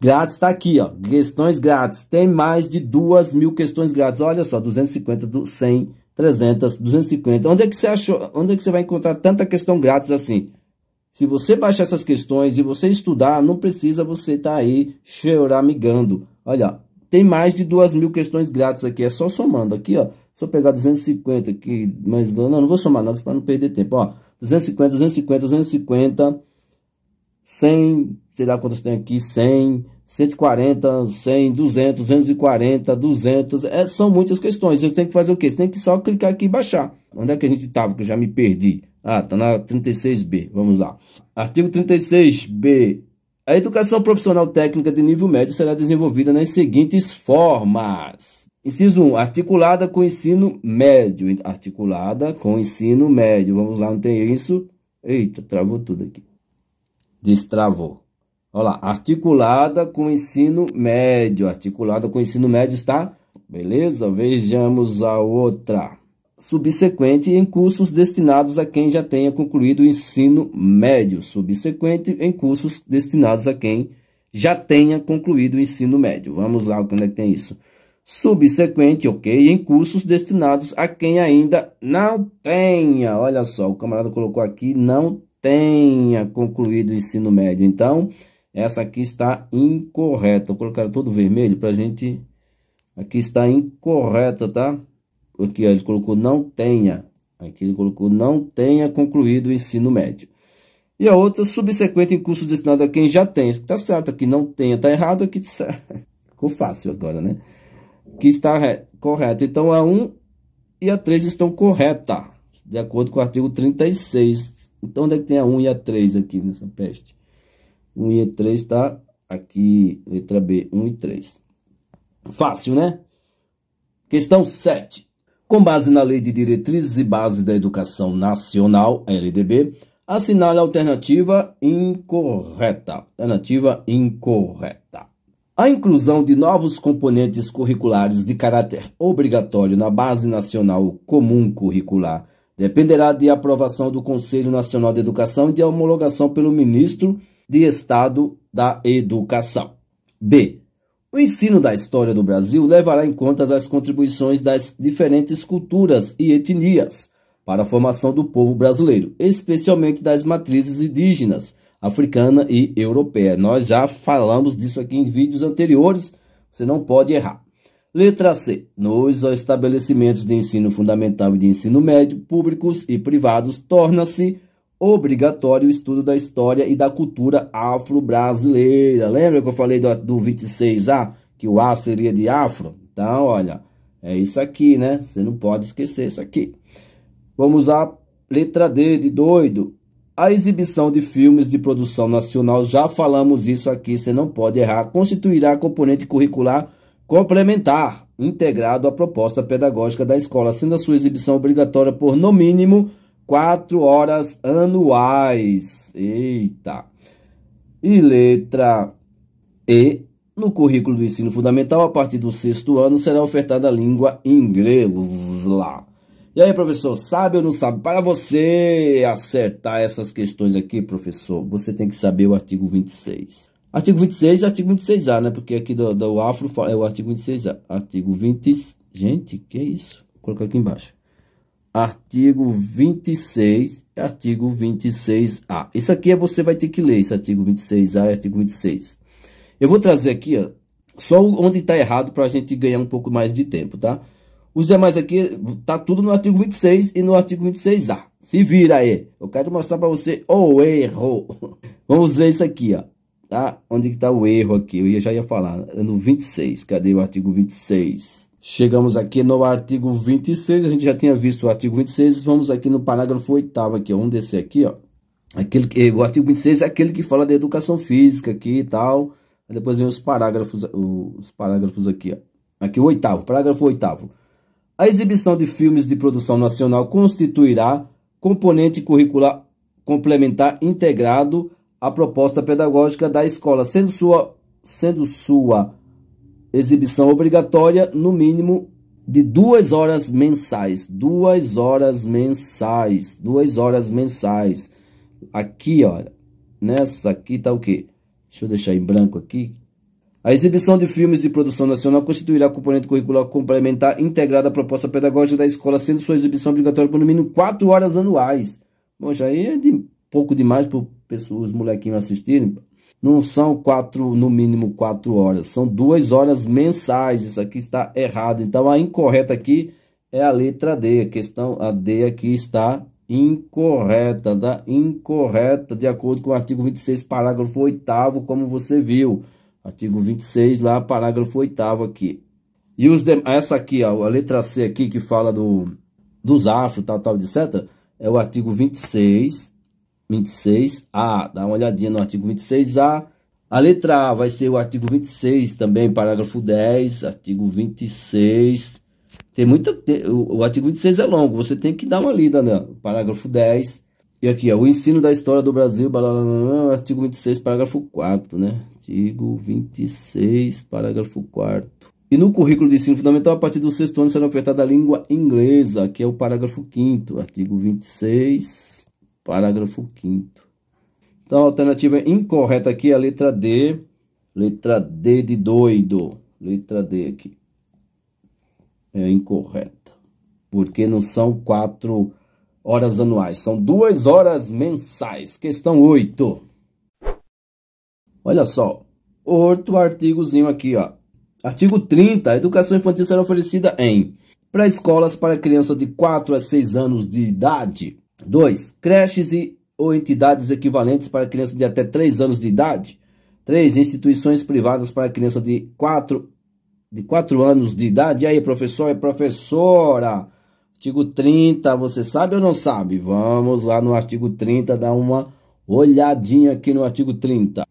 Grátis tá aqui, ó. Questões grátis. Tem mais de duas mil questões grátis. Olha só, 250, do 100, 300, 250. Onde é que você achou? Onde é que você vai encontrar tanta questão grátis assim? Se você baixar essas questões e você estudar, não precisa você estar tá aí choramigando. Olha, tem mais de duas mil questões grátis aqui. É só somando aqui, ó. Se eu pegar 250 aqui, mas não, não vou somar não, é para não perder tempo. Ó, 250, 250, 250, 100, sei lá quantas tem aqui, 100, 140, 100, 200, 240, 200. É, são muitas questões. Eu tenho que fazer o quê? Você tem que só clicar aqui e baixar. Onde é que a gente estava? Que eu já me perdi. Ah, tá na 36B. Vamos lá. Artigo 36B a educação profissional técnica de nível médio será desenvolvida nas seguintes formas. Inciso 1, articulada com ensino médio. Articulada com ensino médio. Vamos lá, não tem isso? Eita, travou tudo aqui. Destravou. Olha lá, articulada com ensino médio. Articulada com ensino médio está? Beleza? Vejamos a outra subsequente em cursos destinados a quem já tenha concluído o ensino médio, subsequente em cursos destinados a quem já tenha concluído o ensino médio. Vamos lá, quando é que tem isso? Subsequente, ok, em cursos destinados a quem ainda não tenha. Olha só, o camarada colocou aqui, não tenha concluído o ensino médio. Então, essa aqui está incorreta. Vou colocar todo vermelho para a gente... Aqui está incorreta, Tá? Aqui ele colocou não tenha. Aqui ele colocou não tenha concluído o ensino médio. E a outra, subsequente em curso destinado a quem já tem. Tá certo, aqui não tenha, tá errado, aqui tá certo. Ficou fácil agora, né? Que está correto. Então a 1 e a 3 estão corretas, de acordo com o artigo 36. Então onde é que tem a 1 e a 3 aqui nessa peste? 1 e 3 está aqui, letra B, 1 e 3. Fácil, né? Questão 7 com base na Lei de Diretrizes e Bases da Educação Nacional, LDB, assinale a alternativa incorreta. Alternativa incorreta. A inclusão de novos componentes curriculares de caráter obrigatório na Base Nacional Comum Curricular dependerá de aprovação do Conselho Nacional de Educação e de homologação pelo Ministro de Estado da Educação. B. O ensino da história do Brasil levará em conta as contribuições das diferentes culturas e etnias para a formação do povo brasileiro, especialmente das matrizes indígenas, africana e europeia. Nós já falamos disso aqui em vídeos anteriores, você não pode errar. Letra C. Nos estabelecimentos de ensino fundamental e de ensino médio, públicos e privados, torna-se obrigatório o estudo da história e da cultura afro-brasileira. Lembra que eu falei do, do 26A, que o A seria de afro? Então, olha, é isso aqui, né? Você não pode esquecer isso aqui. Vamos à letra D de doido. A exibição de filmes de produção nacional, já falamos isso aqui, você não pode errar, constituirá componente curricular complementar integrado à proposta pedagógica da escola, sendo a sua exibição obrigatória por no mínimo quatro horas anuais. Eita! E letra E. No currículo do ensino fundamental, a partir do sexto ano, será ofertada a língua inglesa. E aí, professor, sabe ou não sabe? Para você acertar essas questões aqui, professor, você tem que saber o artigo 26. Artigo 26 é artigo 26A, né? Porque aqui do, do Afro é o artigo 26A. Artigo 20. Gente, que é isso? Vou colocar aqui embaixo artigo 26 artigo 26A. Isso aqui é você vai ter que ler, esse artigo 26A e artigo 26. Eu vou trazer aqui ó, só onde está errado para a gente ganhar um pouco mais de tempo, tá? Os demais aqui tá tudo no artigo 26 e no artigo 26A. Se vira aí. Eu quero mostrar para você o erro. Vamos ver isso aqui, ó. Tá? Onde está o erro aqui? Eu já ia falar. No 26. Cadê o artigo 26? Chegamos aqui no artigo 26, a gente já tinha visto o artigo 26, vamos aqui no parágrafo 8 aqui, ó, vamos descer aqui, ó. Aquele que, o artigo 26 é aquele que fala da educação física aqui e tal, depois vem os parágrafos, os parágrafos aqui, ó. Aqui o oitavo, parágrafo oitavo. A exibição de filmes de produção nacional constituirá componente curricular complementar integrado à proposta pedagógica da escola, sendo sua, sendo sua exibição obrigatória, no mínimo, de duas horas mensais. Duas horas mensais. Duas horas mensais. Aqui, olha. Nessa aqui tá o quê? Deixa eu deixar em branco aqui. A exibição de filmes de produção nacional constituirá componente curricular complementar integrada à proposta pedagógica da escola, sendo sua exibição obrigatória por no mínimo quatro horas anuais. Bom, já é de, pouco demais para os molequinhos assistirem não são quatro, no mínimo quatro horas, são duas horas mensais. Isso aqui está errado. Então, a incorreta aqui é a letra D. A questão a D aqui está incorreta, tá? Incorreta, de acordo com o artigo 26, parágrafo 8 como você viu. Artigo 26 lá, parágrafo 8 aqui. E os de... essa aqui, ó, a letra C aqui que fala do dos afro, tal, tal, etc. É o artigo 26, 26A. Dá uma olhadinha no artigo 26A. A letra A vai ser o artigo 26 também, parágrafo 10, artigo 26. Tem muita tem, o, o, artigo 26 é longo, você tem que dar uma lida, né? Parágrafo 10. E aqui, ó, o ensino da história do Brasil, balalala, artigo 26, parágrafo 4, né? Artigo 26, parágrafo 4. E no currículo de ensino fundamental, a partir do sexto ano será ofertada a língua inglesa, que é o parágrafo 5 artigo 26, Parágrafo 5 Então, a alternativa incorreta aqui é a letra D. Letra D de doido. Letra D aqui. É incorreta. Porque não são quatro horas anuais, são duas horas mensais. Questão 8. Olha só, outro artigozinho aqui, ó. Artigo 30. A educação infantil será oferecida em pré-escolas para crianças de 4 a 6 anos de idade, 2. Creches e, ou entidades equivalentes para crianças de até 3 anos de idade. 3. Instituições privadas para crianças de 4, de 4 anos de idade. E aí, professor e é professora? Artigo 30, você sabe ou não sabe? Vamos lá no artigo 30, dá uma olhadinha aqui no artigo 30.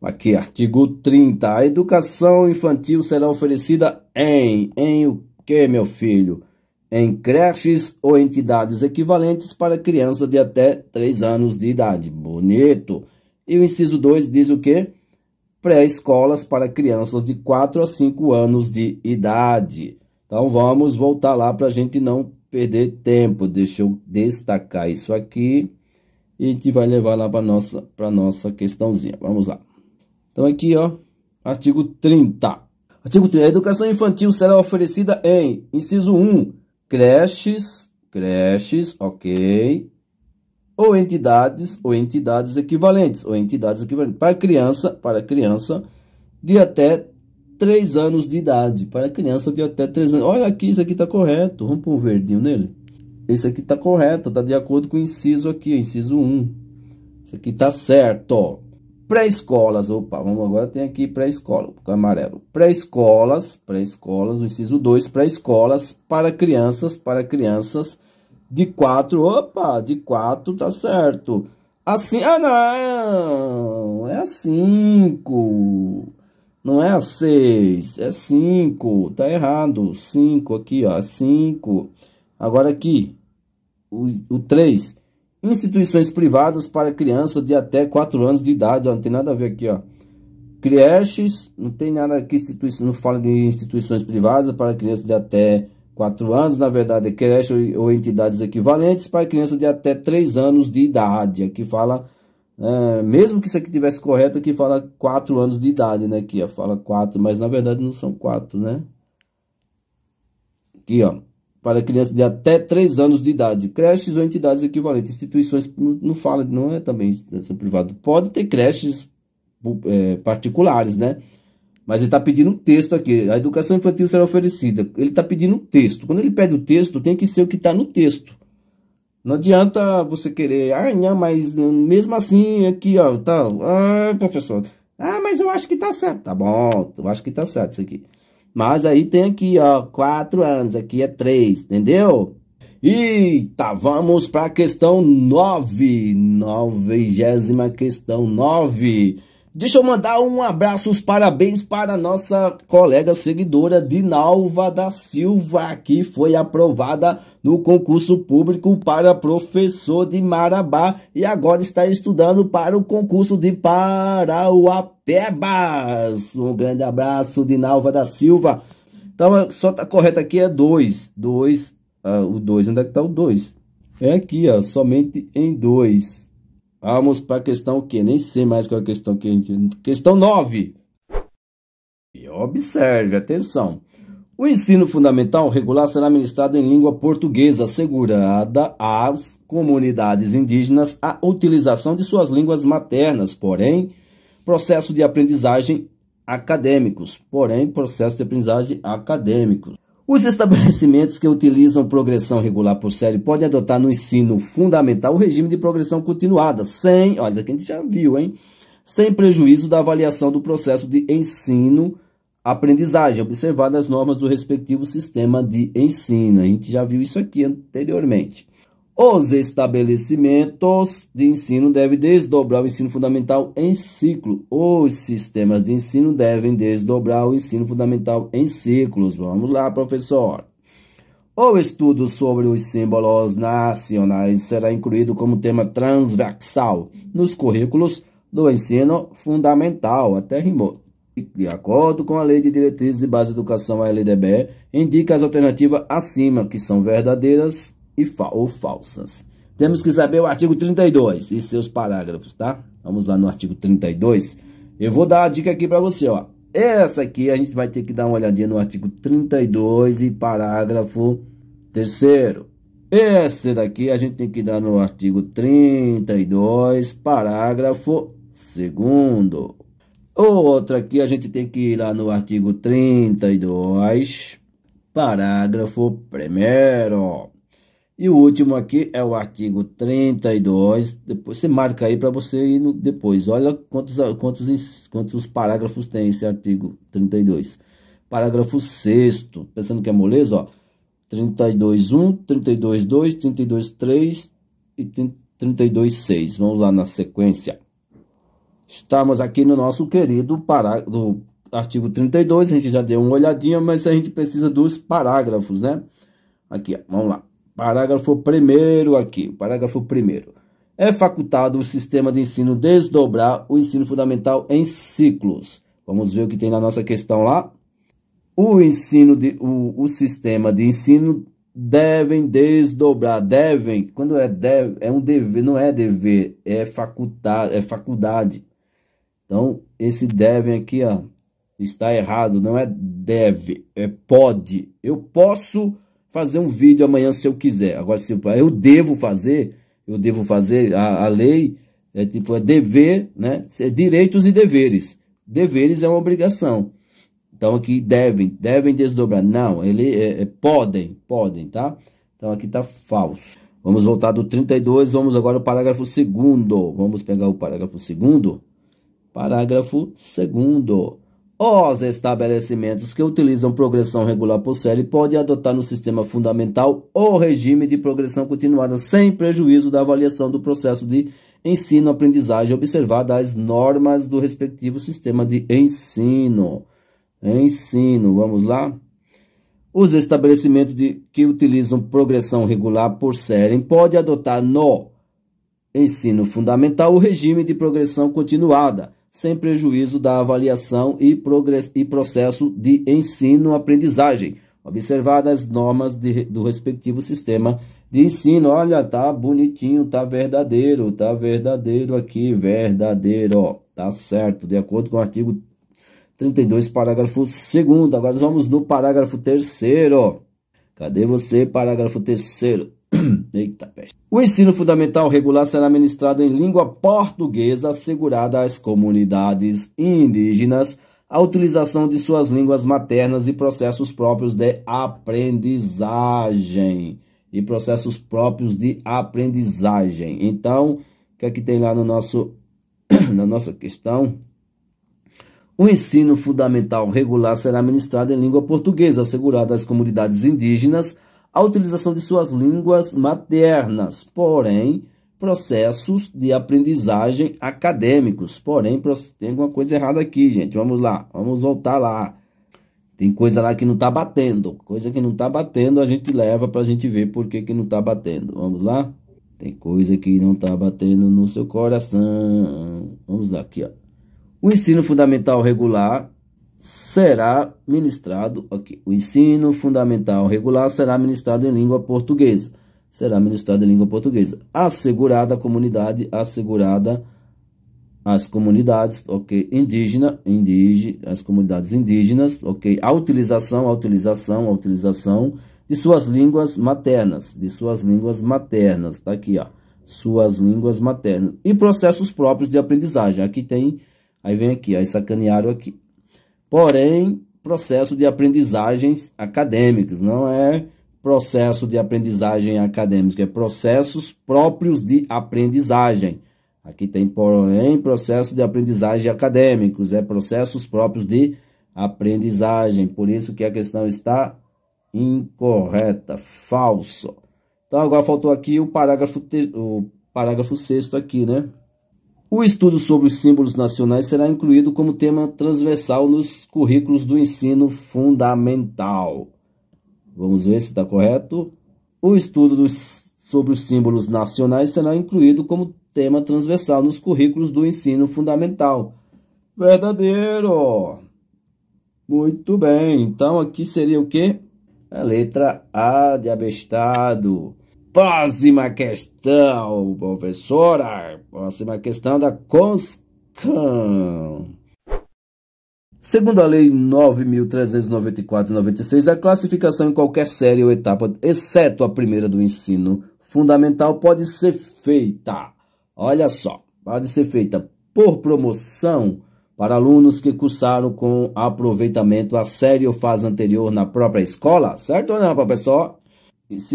Aqui, artigo 30. A educação infantil será oferecida em. Em o que, meu filho? em creches ou entidades equivalentes para criança de até 3 anos de idade. Bonito! E o inciso 2 diz o quê? Pré-escolas para crianças de 4 a 5 anos de idade. Então vamos voltar lá para a gente não perder tempo. Deixa eu destacar isso aqui e a gente vai levar lá para nossa para nossa questãozinha. Vamos lá. Então aqui, ó, artigo 30. Artigo 30. A educação infantil será oferecida em inciso 1, creches, creches, ok, ou entidades, ou entidades equivalentes, ou entidades equivalentes para criança, para criança de até 3 anos de idade, para criança de até 3 anos. Olha aqui, isso aqui está correto. Vamos pôr um verdinho nele. Esse aqui está correto, está de acordo com o inciso aqui, inciso 1. Isso aqui está certo pré-escolas, opa, vamos agora tem aqui pré-escola, amarelo. Pré-escolas, pré-escolas, o inciso 2, pré-escolas para crianças, para crianças de 4, opa, de 4 tá certo. Assim, ah não, é a 5. Não é a 6, é 5, tá errado. 5 aqui, ó, 5. É agora aqui, o 3, instituições privadas para crianças de até 4 anos de idade, ó, não tem nada a ver aqui, ó. Creches, não tem nada que instituição, não fala de instituições privadas para crianças de até 4 anos, na verdade é creche ou, ou entidades equivalentes para crianças de até 3 anos de idade. Aqui fala, é, mesmo que isso aqui tivesse correto, aqui fala 4 anos de idade, né, aqui, ó, fala 4, mas na verdade não são 4, né? Aqui, ó, para crianças de até 3 anos de idade. Creches ou entidades equivalentes, instituições, não fala, não é também instituição privada. Pode ter creches é, particulares, né? Mas ele está pedindo um texto aqui. A educação infantil será oferecida. Ele está pedindo um texto. Quando ele pede o texto, tem que ser o que está no texto. Não adianta você querer, ah, não, mas hum, mesmo assim, aqui, ó, tal. Tá, ah, professor. Ah, mas eu acho que tá certo. Tá bom, eu acho que tá certo isso aqui. Mas aí tem aqui, ó, quatro anos, aqui é três entendeu? Eita, vamos para a questão 9, novigésima questão 9. Deixa eu mandar um abraço, os parabéns para nossa colega seguidora Dinalva da Silva, que foi aprovada no concurso público para professor de Marabá e agora está estudando para o concurso de Parauapebas. Um grande abraço, Dinalva da Silva. Então, só tá correto aqui é dois, dois, ah, o dois, onde é que tá o dois? É aqui, ó, somente em dois. Vamos para a questão o quê? Nem sei mais qual é a questão que a gente... Questão 9. E observe, atenção. O ensino fundamental regular será ministrado em língua portuguesa, assegurada às comunidades indígenas a utilização de suas línguas maternas, porém, processo de aprendizagem acadêmicos, porém, processo de aprendizagem acadêmicos. Os estabelecimentos que utilizam progressão regular por série podem adotar no ensino fundamental o regime de progressão continuada, sem, olha, isso aqui a gente já viu, hein? Sem prejuízo da avaliação do processo de ensino-aprendizagem, observadas as normas do respectivo sistema de ensino. A gente já viu isso aqui anteriormente. Os estabelecimentos de ensino devem desdobrar o ensino fundamental em ciclo. Os sistemas de ensino devem desdobrar o ensino fundamental em ciclos. Vamos lá, professor. O estudo sobre os símbolos nacionais será incluído como tema transversal nos currículos do ensino fundamental. Até rimou. De acordo com a Lei de Diretrizes e Base de Educação, a LDB, indica as alternativas acima, que são verdadeiras e fa ou falsas. Temos que saber o artigo 32 e seus parágrafos, tá? Vamos lá no artigo 32. Eu vou dar a dica aqui para você, ó. Essa aqui a gente vai ter que dar uma olhadinha no artigo 32 e parágrafo terceiro. Esse daqui a gente tem que dar no artigo 32, parágrafo segundo. Outra aqui a gente tem que ir lá no artigo 32, parágrafo primeiro. E o último aqui é o artigo 32. Depois você marca aí para você ir no, depois. Olha quantos, quantos, quantos parágrafos tem esse artigo 32. Parágrafo 6. Pensando que é moleza, ó. 32.1, 32.2, 32.3 e 32.6. Vamos lá na sequência. Estamos aqui no nosso querido parágrafo, artigo 32. A gente já deu uma olhadinha, mas a gente precisa dos parágrafos, né? Aqui, ó, vamos lá. Parágrafo 1 aqui, parágrafo 1 É facultado o sistema de ensino desdobrar o ensino fundamental em ciclos. Vamos ver o que tem na nossa questão lá. O ensino de o, o sistema de ensino devem desdobrar, devem, quando é deve, é um dever, não é dever, é facultade, é faculdade. Então, esse devem aqui, ó, está errado, não é deve, é pode. Eu posso fazer um vídeo amanhã se eu quiser. Agora, se eu devo fazer, eu devo fazer, a, a lei é tipo, é dever, né? É direitos e deveres. Deveres é uma obrigação. Então, aqui devem, devem desdobrar. Não, ele é, é, podem, podem, tá? Então, aqui tá falso. Vamos voltar do 32, vamos agora o parágrafo segundo. Vamos pegar o parágrafo segundo. Parágrafo segundo. Os estabelecimentos que utilizam progressão regular por série podem adotar no sistema fundamental o regime de progressão continuada sem prejuízo da avaliação do processo de ensino-aprendizagem observada as normas do respectivo sistema de ensino. Ensino, vamos lá? Os estabelecimentos de, que utilizam progressão regular por série podem adotar no ensino fundamental o regime de progressão continuada sem prejuízo da avaliação e, e processo de ensino-aprendizagem, observadas as normas de, do respectivo sistema de ensino. Olha, tá bonitinho, tá verdadeiro, tá verdadeiro aqui, verdadeiro, ó, tá certo, de acordo com o artigo 32, parágrafo 2 Agora vamos no parágrafo 3 Cadê você, parágrafo 3 Eita peste. O ensino fundamental regular será ministrado em língua portuguesa, assegurada às comunidades indígenas a utilização de suas línguas maternas e processos próprios de aprendizagem. E processos próprios de aprendizagem. Então, o que é que tem lá no nosso, na nossa questão? O ensino fundamental regular será ministrado em língua portuguesa, assegurado às comunidades indígenas a utilização de suas línguas maternas, porém, processos de aprendizagem acadêmicos. Porém, tem alguma coisa errada aqui, gente. Vamos lá, vamos voltar lá. Tem coisa lá que não tá batendo. Coisa que não tá batendo, a gente leva pra gente ver por que, que não tá batendo. Vamos lá? Tem coisa que não tá batendo no seu coração. Vamos lá, aqui, ó. O ensino fundamental regular será ministrado aqui. o ensino fundamental regular será ministrado em língua portuguesa. Será ministrado em língua portuguesa. Assegurada a comunidade, assegurada as comunidades, ok, indígena, indígena, as comunidades indígenas, ok, a utilização, a utilização, a utilização de suas línguas maternas, de suas línguas maternas, tá aqui, ó, suas línguas maternas e processos próprios de aprendizagem. Aqui tem, aí vem aqui, aí sacanearam aqui, porém processo de aprendizagens acadêmicas, não é processo de aprendizagem acadêmica, é processos próprios de aprendizagem. Aqui tem, porém, processo de aprendizagem acadêmicos, é processos próprios de aprendizagem. Por isso que a questão está incorreta, falso. Então agora faltou aqui o parágrafo, o parágrafo sexto aqui, né? O estudo sobre os símbolos nacionais será incluído como tema transversal nos currículos do ensino fundamental. Vamos ver se está correto. O estudo dos, sobre os símbolos nacionais será incluído como tema transversal nos currículos do ensino fundamental. Verdadeiro! Muito bem, então aqui seria o quê? A letra A de abestado. Próxima questão, professora. Próxima questão da CONSCAN. Segundo a Lei 9.394-96, a classificação em qualquer série ou etapa, exceto a primeira do ensino fundamental, pode ser feita. Olha só, pode ser feita por promoção para alunos que cursaram com aproveitamento a série ou fase anterior na própria escola, certo ou não, professor?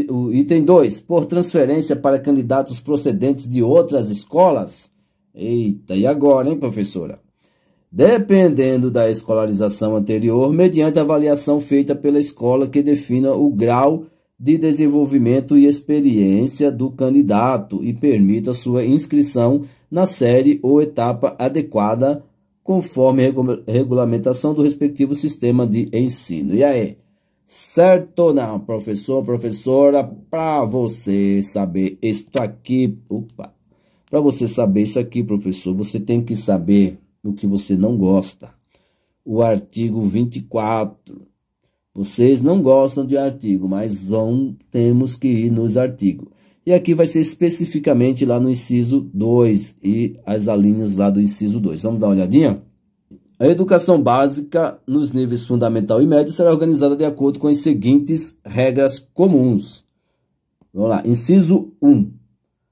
o item 2, por transferência para candidatos procedentes de outras escolas. Eita, e agora, hein, professora? Dependendo da escolarização anterior, mediante avaliação feita pela escola que defina o grau de desenvolvimento e experiência do candidato e permita sua inscrição na série ou etapa adequada conforme regulamentação do respectivo sistema de ensino. E aí? Certo não, professor, professora, para você saber isto aqui, opa, para você saber isso aqui, professor, você tem que saber o que você não gosta. O artigo 24. Vocês não gostam de artigo, mas vão, temos que ir nos artigos. E aqui vai ser especificamente lá no inciso 2 e as alíneas lá do inciso 2. Vamos dar uma olhadinha? A educação básica nos níveis fundamental e médio será organizada de acordo com as seguintes regras comuns. Vamos lá, inciso 1.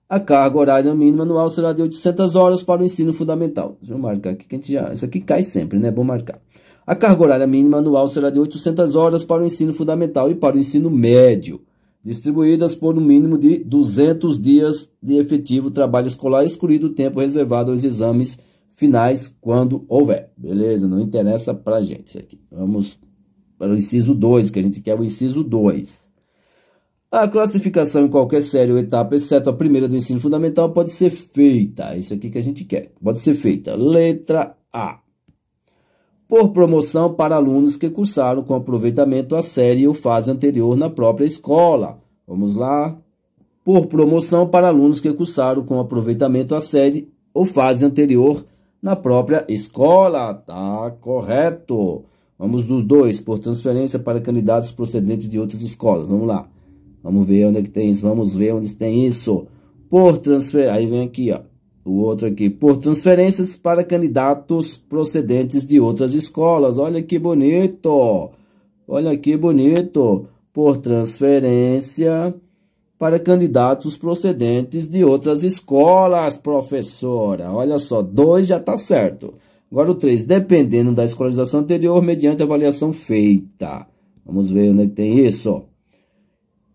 A carga horária mínima anual será de 800 horas para o ensino fundamental. Deixa eu marcar aqui que a gente já, isso aqui cai sempre, né? bom marcar. A carga horária mínima anual será de 800 horas para o ensino fundamental e para o ensino médio, distribuídas por um mínimo de 200 dias de efetivo trabalho escolar, excluído o tempo reservado aos exames finais quando houver. Beleza? Não interessa a gente isso aqui. Vamos para o inciso 2, que a gente quer o inciso 2. A classificação em qualquer série ou etapa, exceto a primeira do ensino fundamental, pode ser feita. Isso aqui que a gente quer. Pode ser feita. Letra A. Por promoção para alunos que cursaram com aproveitamento a série ou fase anterior na própria escola. Vamos lá. Por promoção para alunos que cursaram com aproveitamento a série ou fase anterior na própria escola. Tá correto. Vamos dos dois, por transferência para candidatos procedentes de outras escolas. Vamos lá. Vamos ver onde é que tem isso. Vamos ver onde tem isso. Por transferência. Aí vem aqui, ó. O outro aqui. Por transferências para candidatos procedentes de outras escolas. Olha que bonito. Olha que bonito. Por transferência para candidatos procedentes de outras escolas, professora. Olha só, dois já está certo. Agora o três dependendo da escolarização anterior, mediante avaliação feita. Vamos ver onde é tem isso.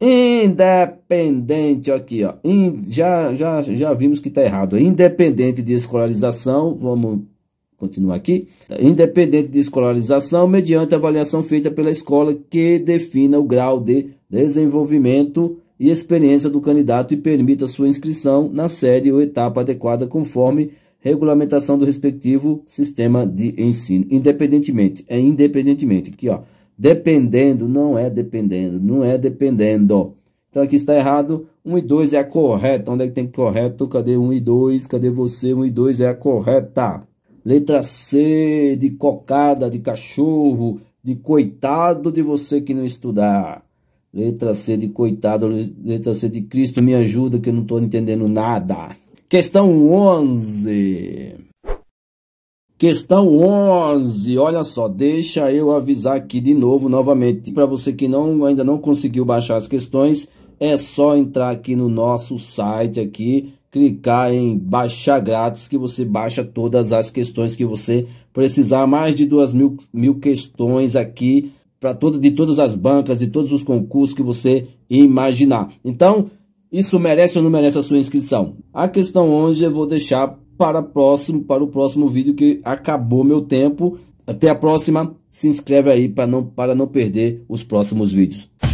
Independente, aqui, ó. In, já, já, já vimos que está errado. Independente de escolarização, vamos continuar aqui. Independente de escolarização, mediante avaliação feita pela escola que defina o grau de desenvolvimento e experiência do candidato e permita sua inscrição na série ou etapa adequada conforme regulamentação do respectivo sistema de ensino. Independentemente, é independentemente aqui, ó. Dependendo não é dependendo, não é dependendo. Então aqui está errado. 1 e 2 é a correta. Onde é que tem que correto? Cadê 1 e 2? Cadê você? 1 e 2 é a correta. Letra C de cocada, de cachorro, de coitado de você que não estudar. Letra C de coitado, letra C de Cristo, me ajuda que eu não estou entendendo nada. Questão 11. Questão 11, olha só, deixa eu avisar aqui de novo, novamente, para você que não, ainda não conseguiu baixar as questões, é só entrar aqui no nosso site aqui, clicar em baixar grátis, que você baixa todas as questões que você precisar, mais de duas mil, mil questões aqui, para todo, de todas as bancas, de todos os concursos que você imaginar. Então, isso merece ou não merece a sua inscrição? A questão 11 eu vou deixar para, próximo, para o próximo vídeo que acabou meu tempo. Até a próxima, se inscreve aí para não, para não perder os próximos vídeos.